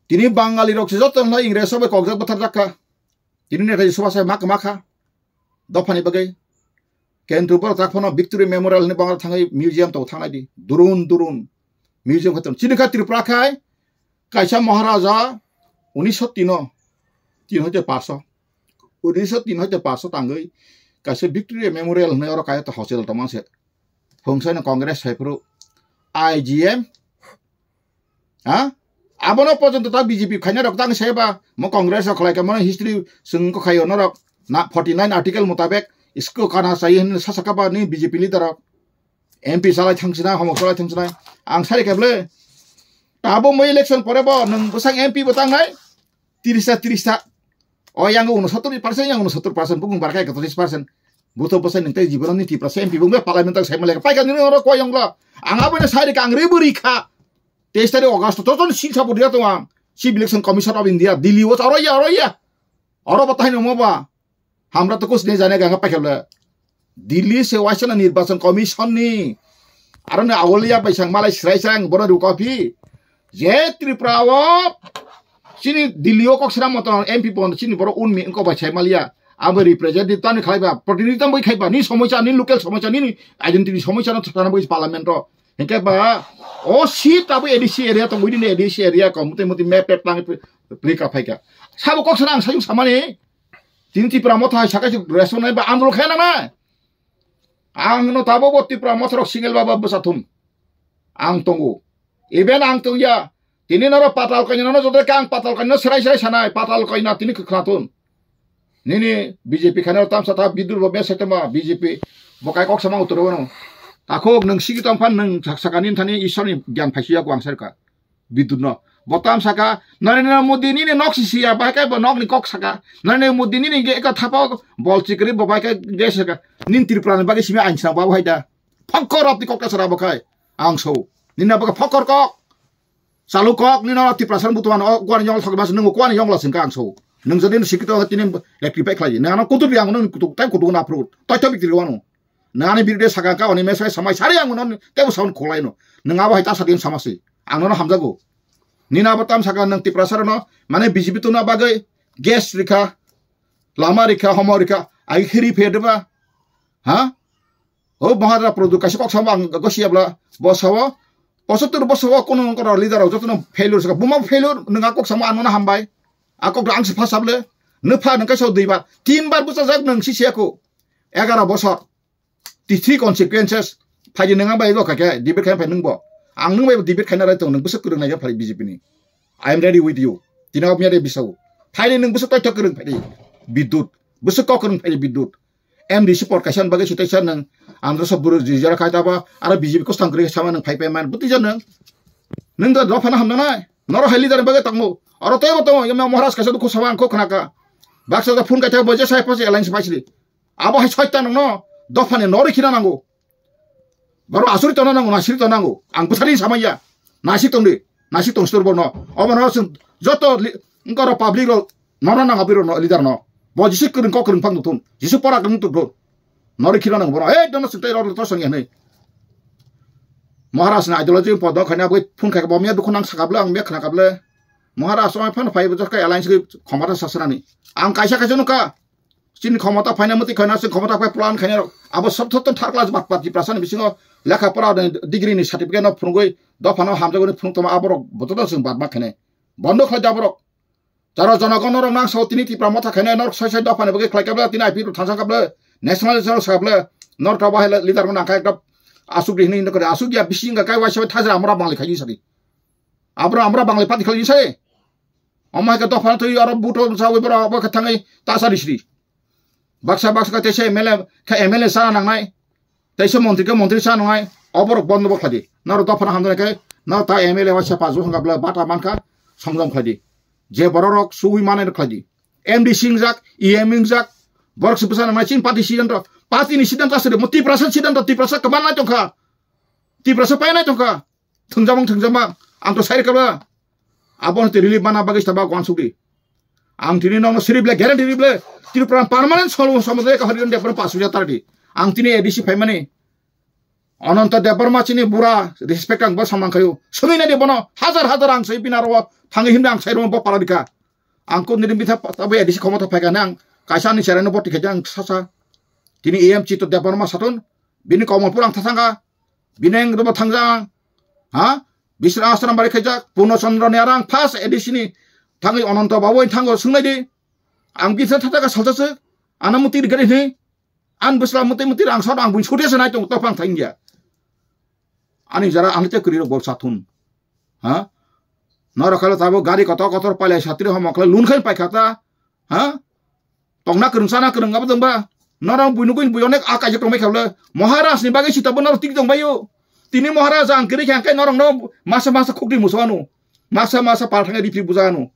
তিনি বাঙালি রক্ষে যত ইংরেজ সবাই কক্সাক বাথার জাকা তিনি নেতাজি সুভাষ মাক মাখা দফানি বাকে কেন্দ্র পর তাকফানো ভিক্টোরিয়া মেমোরিয়াল নিয়ে বাংলা থাকে মিউজিয়াম তো থাঙাই দি দুরুন দুরুন মিউজিয়াম খাতাম চিনিখা ত্রিপুরা খায় কাইসা মহারাজা উনিশশো তিন tin hoja paso. Udinso tin hoja paso tanggai kase victory memorial na yoro kaya ya. ta hosel ta mangse. Hongsa na kongres hai pru IGM. ah, Abono po jonto ta BGP kanya dok tang seba mo kongres ok laika mono history sung ko kayo norok na 49 article mutabek isko kana sayi hen sa sakapa ni BGP litero. MP sala changsina homo sala changsina ang sari keble Abu mau election pada bawa nung pesang MP betang nggak? Tirisa tirisa oh yang uno satu di persen yang uno satu persen pukung barakai ke tulis persen butuh persen yang tadi jibron ini di persen pukung ya pala mentang saya melihat pakai ini orang yang lo anggap ini saya di kangri beri ka. tes tadi ogas tuh tuh sih sabu dia tuh ang si bilang komisar of india dili was orang ya orang ya orang bertanya nomor apa hamra tuh kus nih jangan kagak pakai lo dili sewasan ini persen komisar nih Arahnya awalnya apa? Sang Malaysia, Sang Borneo, Kopi, Jetri Prawo, chini dilio kok sira moto MP pon chini boro unmi engko ba chai malia আমি representative তো আমি খাইবা প্রতিনিধিত্ব বই খাইবা নি সমস্যা নি লোকেল সমস্যা নি আইডেন্টিটি সমস্যা না থানা বই পার্লামেন্ট হেঁকে বা ও সি তাবো এডিসি এরিয়া তো বইদিন এডিসি এরিয়া কম মতে মতে ম্যাপ প্যাপ লাং প্রিকা ফাইকা সাবো কক্সনা আং সাইম সামানে তিন তিপ্রা মথা হয় সাকাশি রেশন নাই বা আন্দোলন খায় না না আং ন তাবো বত্রিপ্রা মথরক সিঙ্গেল বাবা বসাথুম আং তঙ্গু ইভেন আং তঙ্গিয়া তিনি নর পাতাল কইনা যদি কাং পাতাল কইনা সরাই সরাই সানাই পাতাল কইনা তিনি খাতুন নিনি বিজেপি খানের সাথা বিদুর ববে বেসাইতেমা বিজেপি বকাই কক সামা উত্তর বনো তাকো নং সিগি তাম ফান নং সাকানি থানি ঈশ্বরনি জ্ঞান ফাইসিয়া আংসার কা বিদুর ন বতাম সাকা নরেন্দ্র মোদী নিনি নক সিসিয়া বাইকাই নক নি কক সাকা নরেন্দ্র মোদী নিনি গে একা থাপা বল চিকরি বাইকাই গে সাকা নিন ত্রিপুরানি বাকি সিমি আইনসা বাবু হাইদা ফকর অপ্তি কক সারা বকাই আংসৌ নিনা বকা ফকর কক salu kok ni nala ti prasan butuan o oh, kuan yong sok bas nung kuan yong la singkang so nung jadi sikit o oh, tinin lekri pek lagi nana anu, kutu biang nung kutu tai kutu na prut tai tai bikri wanu nana anu, birde sakaka oni mesai samai sari ang nung teu saun kolai no nung awa hita sadin samasi ang nana hamjago nina batam saka nung ti prasan no mane bijibi tu na bagai gas rika lama rika homo rika ai khiri fedba ha o oh, bahadra produk kasih kok sama ang gosiabla bosawa 75 wa kono lida lidar au jotono pelur saka buma pelur nang akok sama anu na hambai akok rang sefa sable npha nang kaisau dui bar tin bar busa jak nang sisia ko 11 bosor ti three consequences phaji nang bai lo kake dibet khain phai nang bo ang neng bai dibet khain ra tong neng busa kurung nai phari bjp pini. i am ready with you tinau pnya re bisau phai nang busa tai thok kurung bidut busa ko kurung phai bidut mdc podcast bagai sutai san andra sa buru jijara kai daba ara BJP ko sangkri sama nang pai pai man buti jan nang nang da do fana hamna nai noro heli dan bagai tangmo aro tay botomo yam maharas kasa du ko sama ko khanaka baksa da phone kai tay boje sai pasi alliance paisli abo hai choi tan no do fane noro khina nango baro asuri tona nango nasiri tona nango ang pusari sama ya nasi tongri nasi tong stur bono omo noro sun joto ngkoro public ro noro nang abiro no leader no bo jisik kurin ko kurin pang tun jisik pora kurin tu nori kilo nang bora eh dono sikta iro to songi nei maharaj na ideology po do khania boi phun khai bomia dukhun ang sakable ang mekh nakable maharaj সময় ফান ফাইব জকা alliance কি ক্ষমতা শাসনানি আম কাইসা কাইসা নুকা চিন ক্ষমতা ফাইনা মতি খাইনা সে ক্ষমতা পাই প্লান খাইনা আবার সব তো থার ক্লাস বাদ পাতি প্রাসান বিসিং লেখা পড়া ডিগ্রি নি সার্টিফিকেট না ফুনগই দফানো হামজাগনি ফুন তোমা আবার বতদ সং বাদ মা খাইনে বন্ধ খাই যাবরক যারা জনগণর নাং সাও তিনি তিপ্রা মথা খাইনা নর ছয় ছয় দফানে বগে খাইকাবলা তিনি আইপি থানসা কাবলে नेसनल जल साबले नर का बाहेला लीडर मन आका एकदम आसुक रिहनी न करे आसुक या बिसिंग काय वासे थाजा हमरा बांगले खाइ सके आब्रा हमरा बांगले पाति खाइ सके अमाय का दफा तो यार बुटो सावे बरा अब खथांगै तासारि श्री बाक्सा बाक्सा तेसे एमएलए खा एमएलए सा नांगनाय तेसे मंत्री के मंत्री सा नंगाय अबर बन्द बखलादि नर दफा हामदने के न ता एमएलए वासे पाजु हंगाब्ला बाटा मानखा संग्राम खादि जे बररक सुई माने रखलादि एमडी सिंह जाक ईएमिंग जाक Borak sebesar nama cinta di sidang ta. Pati ni sidang ta sedo. Muti perasaan sidang ta. Ti prasa kemana itu ka? Ti prasa payana itu kak? Tengjamang tengjamang. Ang saya sair kalo Abon ti rilip mana bagis tabak wan nong Ang tini nono siri ble geren tiri ble. Tiri peran permanen solo sama dia kahari dan dia pernah pasu jatar di. Ang tini edisi payane. Onon ta dia permaci ni bura. Respect kang bos sama kayu. Sumi nadi bono. hazard hazar ang sair pinarwa. Tangi hindang saya mau bapak lagi kak. Angkut nirim bisa tapi edisi komoto payane kanang. ni sereno boti kejang sasa tini em cito depan ma satun bini komol pulang tasangga bineng rumah tangjang ha bisra asram bari kejak puno sondro nearang pas edisini tangi ononto bawoin tanggo sungnadi ang bisa tataga saltase anamuti digari ni an bisra muti muti rang sod ang bun sudia senai tong topang tangja ani jara angte kuriro bol satun ha নরকালে তাবো গাড়ি কত কত পালে সাতির হমকলে লুন খাই পাইখাতা ha tong nak kerum sana kerum ngapa tong ba norang bui nukuin bui onek akai ah, jok rumai kaule moharas ni bagai sita bunar tik tong bayu tini moharas ang kiri kang kai norang masa masa kuk di musuanu masa masa parhanga di pribuzanu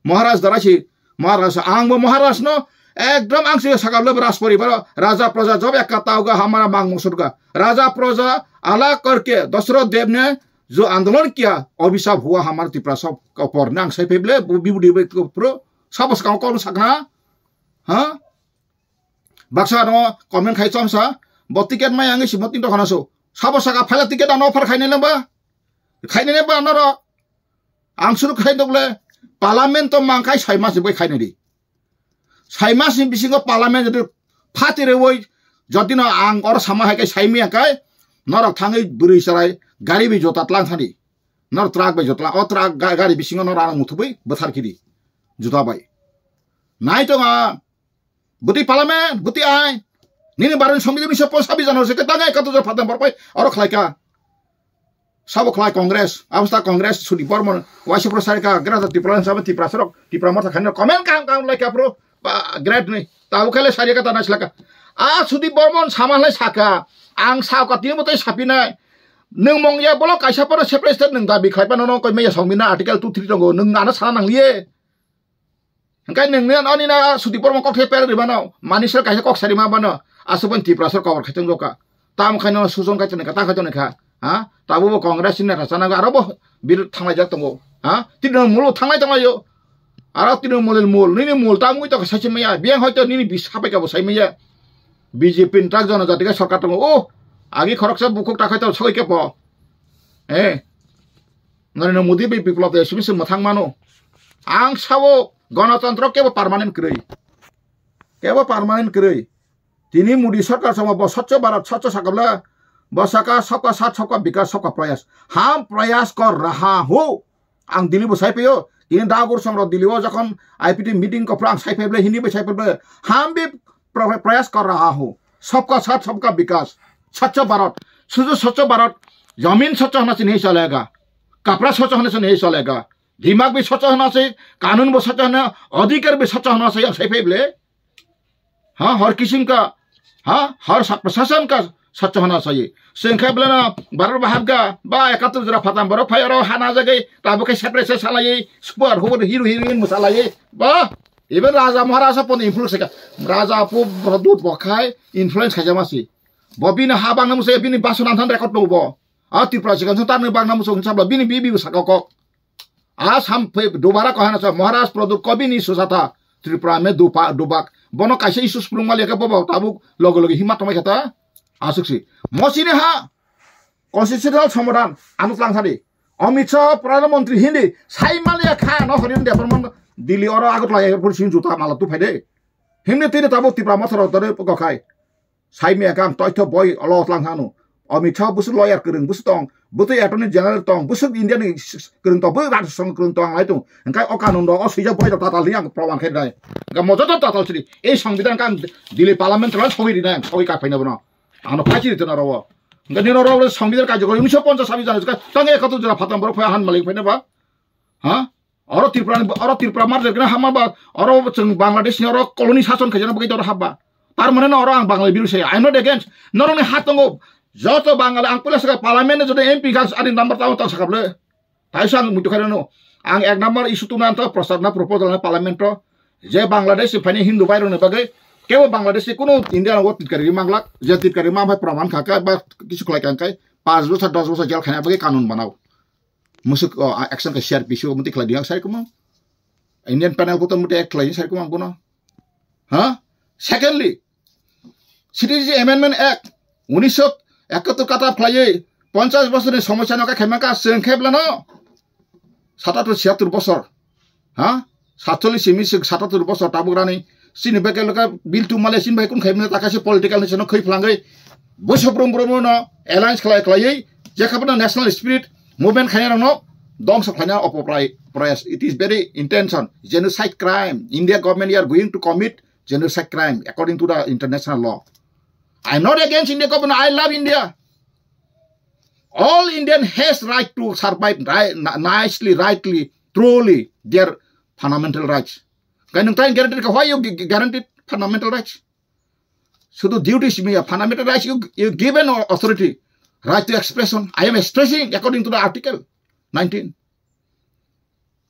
moharas darashi moharas ang bo moharas no Eh, drum ang sih sakal lo beras pori, pero raja proza job ya kata hamara bang musur ga. Raja proza ala kerke dosro debne zo andolon kia obisa hua hamar di prasa kau nang sai peble bu bibu di bek pro sabos kau kau ha baksa no comment khai chom sa bo ticket mai angi simot tin dokhana so sabo saka phala ticket ano offer khaine lamba khaine ne ba anoro angsuru khai doble parliament to mangkai sai mas boi khaine di sai mas ni bisingo parliament jodi phati re oi jodi no ang or sama hai kai sai mi akai norok thangai buri sarai gari bi jotat lang thani নর truck বাই জতলা অ truck গাড়ি বিসিং নর আং মুথুবই বথার কিদি জুতা by নাই তো buti parlamen buti ai nini baru song jemi sepo sabi jano se ketanga kato jo patam parpai aro khlai ka sabo khlai kongres absta kongres sudi bormon wasi prosari ka grata ti problem sabo ti prasrok ti pramota khanne komen kam kam lai ka pro grade नै ताबुखाले सारि कता नासला का आ सुदि बर्मन सामालाय साका आं सावका तिनो मते सापिनाय नों मंगिया बोलो कायसाफोर सेप्रेस्टेड नों दाबि खायबा नों कय मैया संबिना आर्टिकल 2 3 दंगो नों आनो साना नांलिये ngay neng nian ani na sudi por mo kokhe per ribano manisel kaise kok sari mabano asupan ti prasor kawar kheteng loka tam khaino sujon ka chene kata khajon kha ha tabu bo kongres ni rasana ga arabo bir thangai jak tongo ha tin mulu thangai tongai yo ara tin mulel mul ni mul tam ngui to sachi meya biang hoito ni bi sapai ka bo sai meya BJP তাক জনজাতিকে সরকার tongo ও আগে খরকসা বুকুক টাকাইতো সবাই কেপ এ bi Modi বি বিপ্লব দেশ মাথাং mano আং সাবো भयो पर्मानेन्ट পার্মানেন্ট के भयो पर्मानेन्ट ক্রই तिनी मुडी सरकारसँग ब स्वच्छ भारत स्वच्छ सकला बसका सक सबका साथ सक विकास सक प्रयास हम प्रयास कर रहा हो आं दिलिबो हो किन दागुर दिल्ली दिलिबो जखन आइपिटी मिटिङको प्राङ साइफाइबले हिन्दीबो साइफाइबले हम भी प्रयास कर रहा हो सबका साथ सबका विकास स्वच्छ भारत सुझो स्वच्छ भारत जमीन स्वच्छ होना से नहीं चलेगा कपड़ा स्वच्छ होने से नहीं चलेगा दिमाग भी सच्चा होना चाहिए कानून भी सच्चा होना अधिकार भी सच्चा होना चाहिए सैफेब ले हाँ हर किस्म का हाँ हर प्रशासन का सच्चा होना चाहिए संख्या बोले ना बार बहाब का बा एकात्तर जरा फताम रो हा हाना जगे तब कई सेपरे से सालाये सुपर होर हीरो हीरोइन मसालाये बा इवन राजा महाराजा पन इन्फ्लुएंस का राजा पो दूध बखाय इन्फ्लुएंस खाजामासी बबिन हा बांगना मुसे बिनि बासुनाथन रेकर्ड नबो आ त्रिपुरा सिगां तारनो बांगना मुसो हिसाबला बिनि बिबि साकक आज हम दोबारा कहना चाहे महाराज प्रदु कभी नहीं सोचा था त्रिपुरा में दोपा डोबाक बनो कैसे ईसुस प्रुंगा लेके पाओ ताबुक लोगो लोग हिम्मत तुम्हें कहता आसुक्सी मसीने हा कॉन्स्टिट्यूशनल समाधान अनुप्लांग सारी অমিত শাহ প্রধানমন্ত্রী হিন্দি সাই মালিয়া খা নহরিন দেবর মন দিলি অর আগত লাগে ফুল সিন জুতা মালা তু ফাইদে হিমনি তিনি তাবো তিপ্রা মথর তরে পকাই সাই মিয়া কাম তথ্য বই অলতলাং হানু Ami cha busuk lawyer kereng busuk tong, busuk attorney general tong, busuk Indian kereng tong, busuk ratus song kereng tong itu. Engkau akan undang, oh sejak boy tata liang perawan kedai. Engkau mau jatuh tata sini. Eh sambitan kan dili parlemen terus hobi di nang, hobi kapan bukan? Anu kaji itu narawa. Engkau di narawa sambitan kaji kau, unisah ponca sabi jangan. Tangi kau tuh jalan patang baru pahan malik pene apa? ha? Orang Tripura, orang Tripura mar jadi hama ba, orang Bangladesh ni orang koloni sasun kerjanya begitu orang haba. Tar orang Bangladesh biru saya. I'm not against. Nor only joto bangala ang pula saka parlamen joto mp kas ari nomor tahun tahun saka ble tahi sang mutu kare ang ek nomor isu tunan to prosad na proposal na parlamen to je bangladesh fani hindu bayro ne bagai kewa bangladesh si kuno india na wotit kari mang lak jati kari mang hai praman kaka ba kisu kulai kan kai pas dosa dos dosa jal kana bagai kanun banau musuk o oh, action ke share pisu muti kladi yang sai kumang Indian panel kota muti ek kladi sai kumang kuno ha secondly Citizenship Amendment Act 1900 একতকতা ফ্লাই পঞ্চাশ বছর সমস্যা নকা খেমেকা সেখেপ lane সাতাত্তর ছিয়াত্তর বছর হ্যাঁ সাতচল্লিশ এমি সাতাত্তর বছর টাবুক রানী চিন বেকে বিল টু মালে চিন ভাই কোন খাইমে তাকে সে পলিটিক্যাল নিচে খৈ ফ্লাঙ্গে বৈশ ন এলায়েন্স খেলায় খেলাই যে খাবেন ন্যাশনাল স্পিরিট মুভমেন্ট খাই ন দংস খাই অপপ্রায় প্রয়াস it is very intention genocide crime India government are going to commit genocide crime according to the international law I'm not against India government. I love India. All Indian has right to survive right, nicely, rightly, truly their fundamental rights. Can you try and guarantee? Why you guarantee fundamental rights? So the duties me a fundamental rights you you given authority right to expression. I am expressing according to the article 19.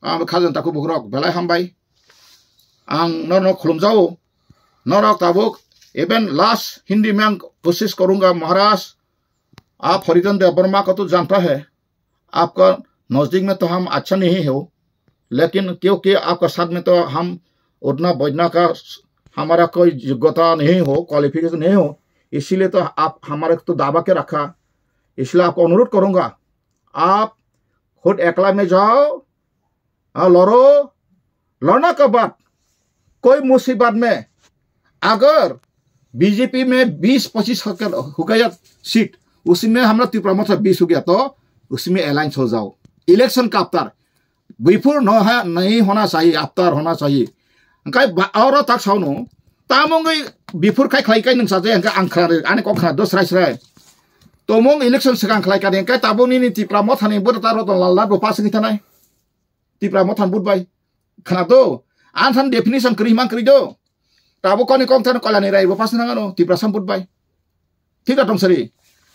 आं खाजन ताको बुग्रक बेलाय no no नरक no नरक ताबुक even last Hindi में कोशिश करूंगा महाराज आप हरिजन देव वर्मा का तो जानता है आपका नज़दीक में तो हम अच्छा नहीं हो लेकिन क्योंकि आपका साथ में तो हम उड़ना बजना का हमारा कोई योग्यता नहीं हो क्वालिफिकेशन नहीं हो इसीलिए तो आप हमारे तो दावा के रखा इसलिए आपको अनुरोध करूंगा आप खुद एकला में जाओ हाँ लड़ो लड़ना का बात कोई मुसीबत में अगर बीजेपी में बीस पच्चीस हो गया सीट उसमें हमारा त्रिपुरा मत बीस हो गया तो उसमें अलायंस हो जाओ इलेक्शन का अवतार बिफोर न नहीं होना चाहिए अवतार होना चाहिए और तक साउनु तामंगै बिफोर खाई खाई कहीं नंसाजे हंका आने को खरा दोसरा इसराय तो इलेक्शन सिगां खाई का देंका त्रिपुरा मत हने बुर तारो तो त्रिपुरा मत हन बुट बाय खना तो आन थान डेफिनेशन करी मां करी दो Rabu koni kong tan kola lani rai bo pas nangano oh, ti put bai. Ti tong seri.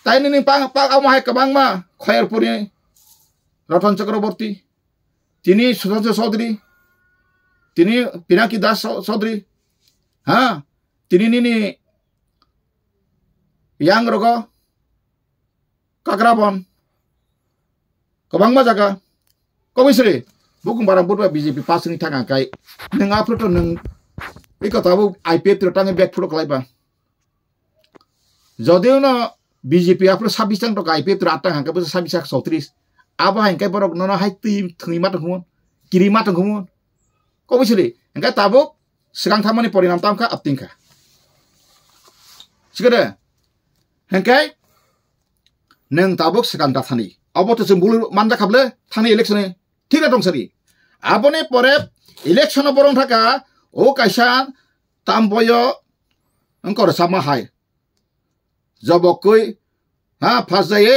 Tai ni pang pang pak amahai kebang ma khoyer puri Ratan Chakraborty. Tini Susanjo Chaudhary. Tini Pinaki Das sodri. Ha? Tini nini yang roko, kakrabon kebang ma jaga misri. bukum barang bisi pi pas ni tanga kai neng apro to neng এই কথাবো I P F টাঙে bag ফুটো খাইবা যদিও না BJP আপনার ছাব্বিশ টাকা টাকা আই পি এফ আটটা হাঁকা বসে ছাব্বিশ টাকা চৌত্রিশ আবার হাঁকাই বরক না হাই তুই থুই মাতন ঘুমন কিরি মাতন ঘুমন কবিছিলি হ্যাঁ তাবো সিগাং থামানি পরিণাম তামখা আপতিংখা ঠিক আছে হ্যাঁ নেন তাবো সিগাং দাথানি অবত যোন বুলু মানজা খাবলে থানি ইলেকশনে ঠিক আছে দংসারি আপনি পরে ইলেকশন বরং থাকা ओ kaisa तम angkor sama hai जब कोई हाँ फंस जाइए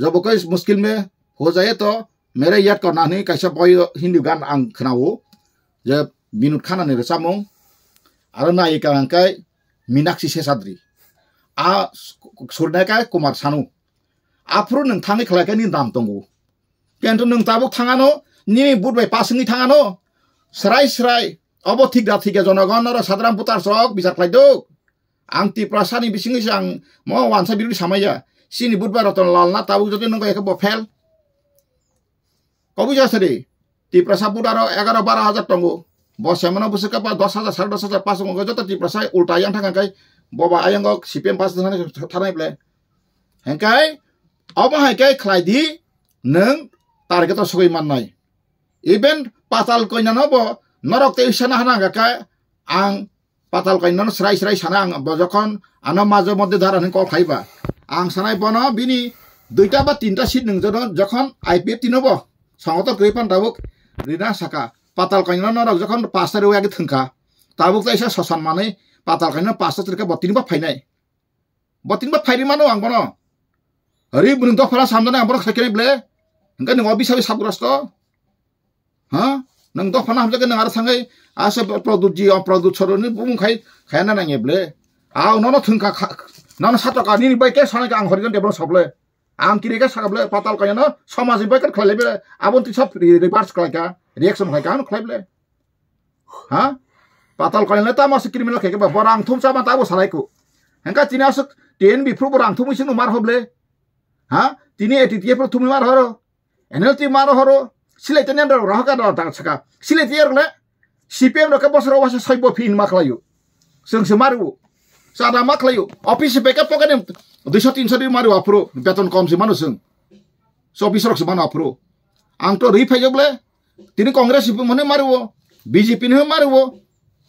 जब कोई मुश्किल में हो जाए तो मेरे याद करना नहीं बय हिंदी गान आं जे मिनुट खानानै रोजामो आरो आर मीनाक्षी आ कुमार सानु आफुरु नोंथांनि नाम दंग कि नोंथाबो थाङानो नि बुटबाय पासनि Obo tik dat tiga zona gonor sadram putar sok bisa kelai duk. Anti prasani bising isang mo wan sabiru di sama ya. Sini butba roton lal na tabu jatun nong kaya kebo fel. Kobu jasa di. Di prasa putar o egar bara hazar tonggu. Bo semana busa kapa dosa za sar dosa za pasung ngok di prasa ulta yang tangan kai. Bo ba ayang ngok sipien pasu tangan kai tangan iple. Hengkai. Obo kai kelai di. Neng target o sugi man nai. Iben pasal koinan obo. নরক তে সানা হানা গাকা আং পাতাল কাইনন স্রাই স্রাই সানা আং যখন আনো মাঝে মধ্যে ধারা কল খাইবা আং সানাই বন বিনি দুইটা বা তিনটা সিট নজন যখন আই পি এফ তিনব সঙ্গত গৈ পান তাবুক রিনা সাকা পাতাল কাইনন নরক যখন পাঁচটার আগে থাকা তাবুক তাই সসান মানে পাতাল কাইনন পাঁচটা তিনকে বতিনবা ফাইনাই বতিনবা ফাইরি মানো আং বন হরি বুন ফলা সামদানে আবার সাইকেল বলে হ্যাঁ সাবি সাবগ্রস্ত হ্যাঁ नों दखना हमजागोन नों आरो सांगै आसे प्रदुत जि अप्रदुत सरनि बुंखाय खायाना नाङेब्ले आव नन थुंखा नन सातका नि बाय के सानै आं हरगोन देब्ला सबले आं किरेका सागब्ले पाताल कायन समाज बाय कर खलायबे आबन ति सब रिवर्स खलायका रिएक्शन खलायका आं खलायब्ले हा पाताल कायन ता मास क्रिमिनल खैके बा बरां थुम सामा ताबो सालायको हेंका तिनास टेन बिफ्रु बरां थुम इसिनो मार हबले हा तिने एटिटिएफोर थुम मार हरो एनएलटी मार हरो silai tenen ro roh ka ro tang chaka silai tiar na cpm ro ka bos ro wasa maklayu. Seng mak layu sung semari maru sa da mak layu poka nem sari maru apro beton kom si manu seng? so opi rok si manu apro ang to ri phai tini kongres mane maru bjp mari maru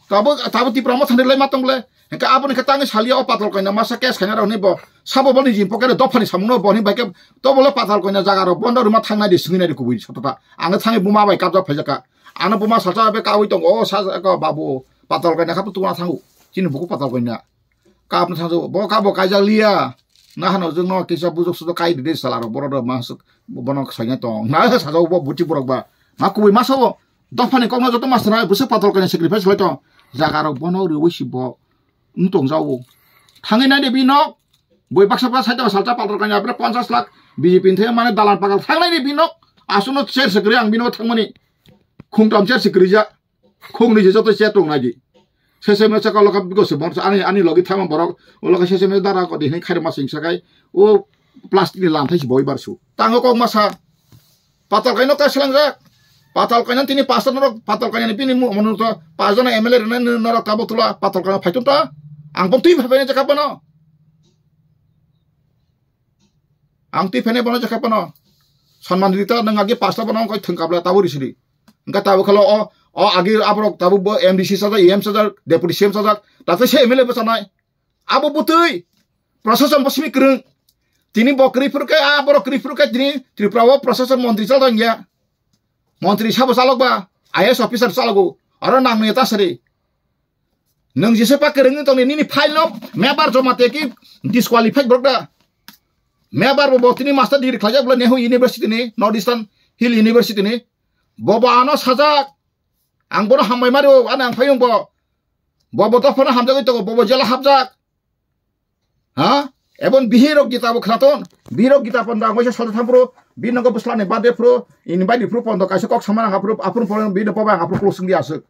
tabu tabu ti promotion le matong le Hingga apun ketangis haliau patal koina masa kes kanya rau bo, sabo boni jim pokere dopani samuno boni baike to bolo patal koina jaga ro bonda rumah tangna di sengina di kubui sotota ane tangi buma bai kapta pejaka ane buma salsa be kawi tong oh sa ko babu patal koina kapu tuh tangu. cini buku patal koina ya. kapna tanggu bo kabo kaja lia nah no jeng no kisah buzuk sudo kai di desa laro boro do masuk bono kesanya tong nah sa jauh bo buci burok ba makubui masobo dopani kongna joto mas rai nah, busuk patal koina sekripes itu, jaga ro bono di wishi bo nu tong zau tangi nai de binok boi paksa paksa saja masal capal rokan ya pre ponsa slak biji pintai mana dalan pakal tang nai de binok asuno cer segeri ang binok tang moni kung tong cer segeri ja kung ni jeso to cer tong naji sese mesa kalo kap biko sebon sa ani ani logi tama borok ulo ka sese mesa dara ko di hen kare masing sakai o plastik ni lantai si boi barsu tango kong masa patal kaino ka silang zak tini ini pasar norok patalkanya ini pini menurut tuh pasar na ML ini nih norok kabut tuh lah patalkanya fajun tuh angpom tuh ibu fajunnya cakap no ang tuh fajunnya bener cakap no san di tuh neng agi pasar bener kau tengkap lah tahu di sini enggak tahu kalau oh oh agi apa rok tahu bu MDC saja EM saja deputi CM saja tapi si ML besar nai apa butuh proses yang pasti mikirin Tini bokri furkai apa rok kri furkai tini tri prawo proses yang mau dijalankan ya मन्थ्रि साबो चालकबा IS अफिसार चालकौ आरो नांनो एता सारि नों जेसे पाके रोङो गावनि निनि फाइल मेबार जमा तेकि डिसक्वालिफाइड ब्रकदा मेबार बबतिनि मास्टार डिग्री खालायब्ला नेहु इउनिभार्सिटिनि नर्थ इस्टार्न हिल इउनिभार्सिटिनि बबा आनो साजाक आं बर' हामबाय मारो आरो आं फायं ब बबो दफानो हामजागै तगो बबो जेला हाबजाक हा Ebon bihirok kita bu kraton, bihirok kita pondok mesya sholat hampro, bina go beslan e ini bade pro pondok kasih kok sama nang apro, apro pondok bina po bang apro kulusung di asuk.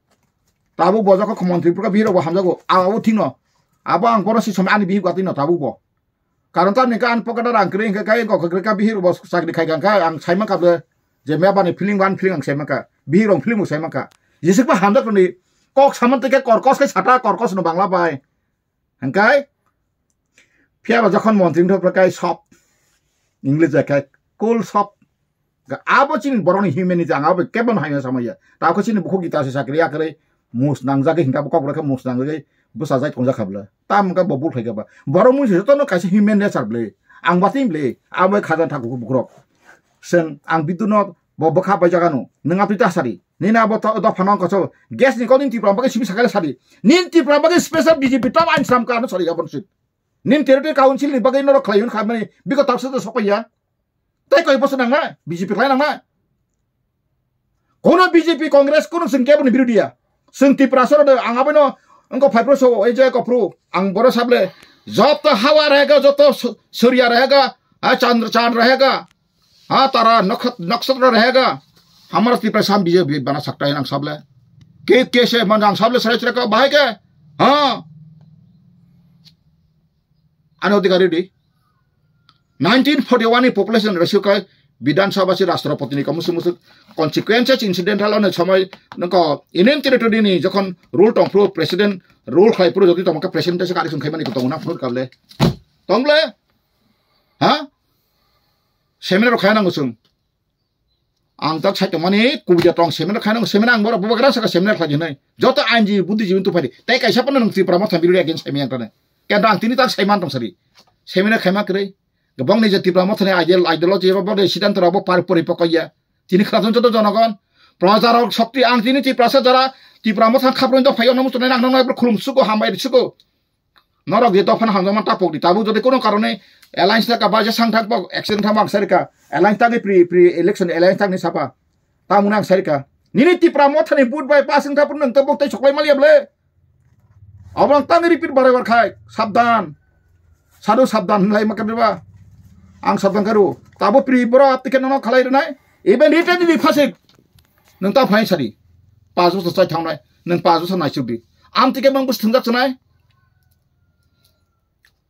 Tabu bozak kok kemontri pro ka bihirok waham jago, awa wutino, apa ang koro si sama ani bihirok atino tabu bo. Karena tan nika an pokada rang kering ke kai kok ke kereka bos sak di kai gang kai ang sai maka be, je mea bane piling wan piling ang sai maka, bihirok piling mu kok sama tike korkos kai sata korkos nu bang labai. Engkai, फेरि अब जखन मन्त्रीको प्रकार सप English एका कोल सप आबो चिन बरन हिमेनि जाङ आबो केबन हाइन समय ताको चिन बुखो गीता से साकरि आकरे मुस नांगजा के हिंगा बकब रखे मुस नांगजा के बुसा जाय थोंजा खाबला ताम का बबुल खै गबा बरो मुस जतन कासे हिमेन नेचर ब्ले आं बासिम ब्ले आबो खाजा थाखु बुखरक सेन आं बिदुन बबखा बायजागानु नङा पिता सारि निना बत दफान कछ ग्यास निकोदिन तिप्रा बके सिबि साकले सारि निन तिप्रा बके स्पेशल बीजेपी टप आइन श्रम कारण सरि गबन सिट निम टेरिटोरी काउन्सिल नि बगै नरो खलाइउन खा भने बिको तक्स त सबै या तै कै पसन नङ बिजेपी खलाइ नङ कोनो बिजेपी कांग्रेस कोनो सिन के पनि विरोधी या सिन तिप्रास र आङ पनि अंको साबले जत हावा जत सूर्य रहेगा आ चन्द्र चाँद रहेगा आ तारा नक्षत्र नक्षत्र रहेगा हाम्रो तिप्रास बिजेपी बन्न सक्छ हैन सबले के के से मन आङ सबले सरेछ रे अनौधिकारिक नाइन्टिन फोर्टी वाननि पपुलेसन रेसिअखै বিধান সভা সে রাষ্ট্রপতি কমসে মুসে কনসিকুয়েন্সেস ইনসিডেন্টাল অনেক সময় নক টেরিটরি নি যখন রুল টংফ্রু প্রেসিডেন্ট রুল খাইপ্রু যদি তোমাকে প্রেসিডেন্ট সে কারি খাইবানি মানে না ফ্রুট কাবলে তংলে হ্যাঁ সেমিনার খাই নাঙ্গো সং আং তার সাইতে মানে কুবিজা টং সেমিনার খাই নাঙ্গো সেমিনার আং বড় বড় সাকা সেমিনার খাই যত আইনজীবী বুদ্ধিজীবী তো ফারি তাই কাইসাপানো নং ত্রিপুরা মাথা বিরোধী এগেন্স সেমিয়ান kendang তিনি তাক সাইমান তামসারি sari semina khema গবং নিজে ni jati brahma thane ideal ideology ba bang sidan tara ba par pori pakaya tini প্রচারক শক্তি আং তিনি তি প্রাসে যারা তি প্রাম থান খাপরন্ত ফাইও নমু তনে নাং নাং খুলুম সুকো হামাই সুকো নরক যে তখন হামজামা টাপক দি তাবু যদি কোনো কারণে এলায়েন্স থাকা বা যে সাং থাকব অ্যাক্সিডেন্ট থাকবো আংসারিকা এলায়েন্স থাকে প্রি প্রি ইলেকশন এলায়েন্স থাকনি সাপা তামুনা আংসারিকা নিনি তি প্রাম থানি বুট বাই পাসিং থাপুর নং বক্তাই সকলাই মালিয়াবলে Abang tangi ripit barai war khai sabdan. Sadu sabdan lai makan riba. Ang sabdan karu. Tabo pri bro apti ke nono khalai renai. Even rite di difasik. Nung ta phai sari. Pasu sa sai thang nai. Nung pasu sa nai chubi. Am tike mang bus thungdak sanai.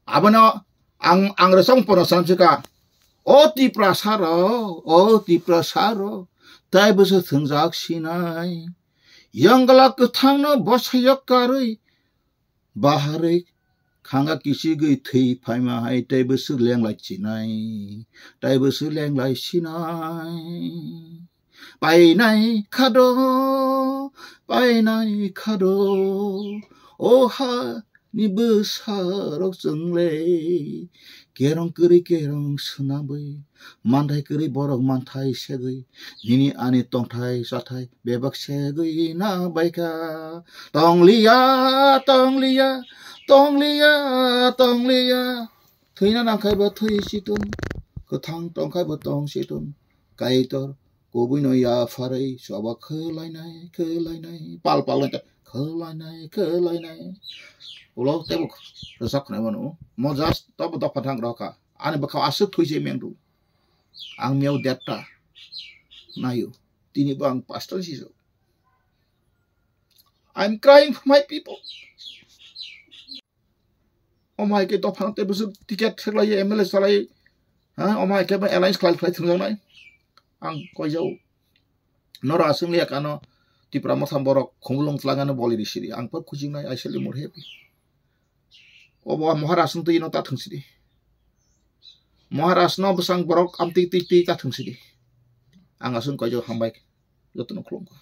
Abana ang ang resong pono samsika. O ti prasaro, o ti prasaro. Tai bus thungdak sinai. Yang galak thang no bosayok karui. bahare khanga kisi gui thui phaima hai tai bu su leng lai chi nai tai bu su leng lai chi nai pai nai khado pai nai khado o ha ni bu sa rok chung lei kerong kiri kerong sunabai mantai kiri borok mantai segui nini ani tongtai satai bebak segui na baika tonglia tonglia tonglia tonglia thuina nangkai ba thui situn kothang tongkai ba tong situn kaitor কবিন ফারাই সবা খোলাইনাই খোলাইনাই পাল পাল খোলাইনাই খোলাইনাই ulo tebuk resak na mano mo jas tob dok patang roka ane bakau asut thui je mendu ang miau detta nayu tini bang pastor siso i'm crying for my people অমাইকে দফানতে বুঝু টিকেট খেলাই M L A সালাই হ্যাঁ অমাইকে বা alliance খেলাই খেলাই থাকজানাই আং কয়জাও নরা borok কানো টিপ্রা মথাম বরক খমুলং ত্লাঙানো বলি দিছিরি i খুজিনাই আইসলি more happy Maharasno to yino ta thang sidi. Maharasno besang borok amti ti ti ta thang sidi. Angasun ko jo hambaik. Yo tunok klong ko.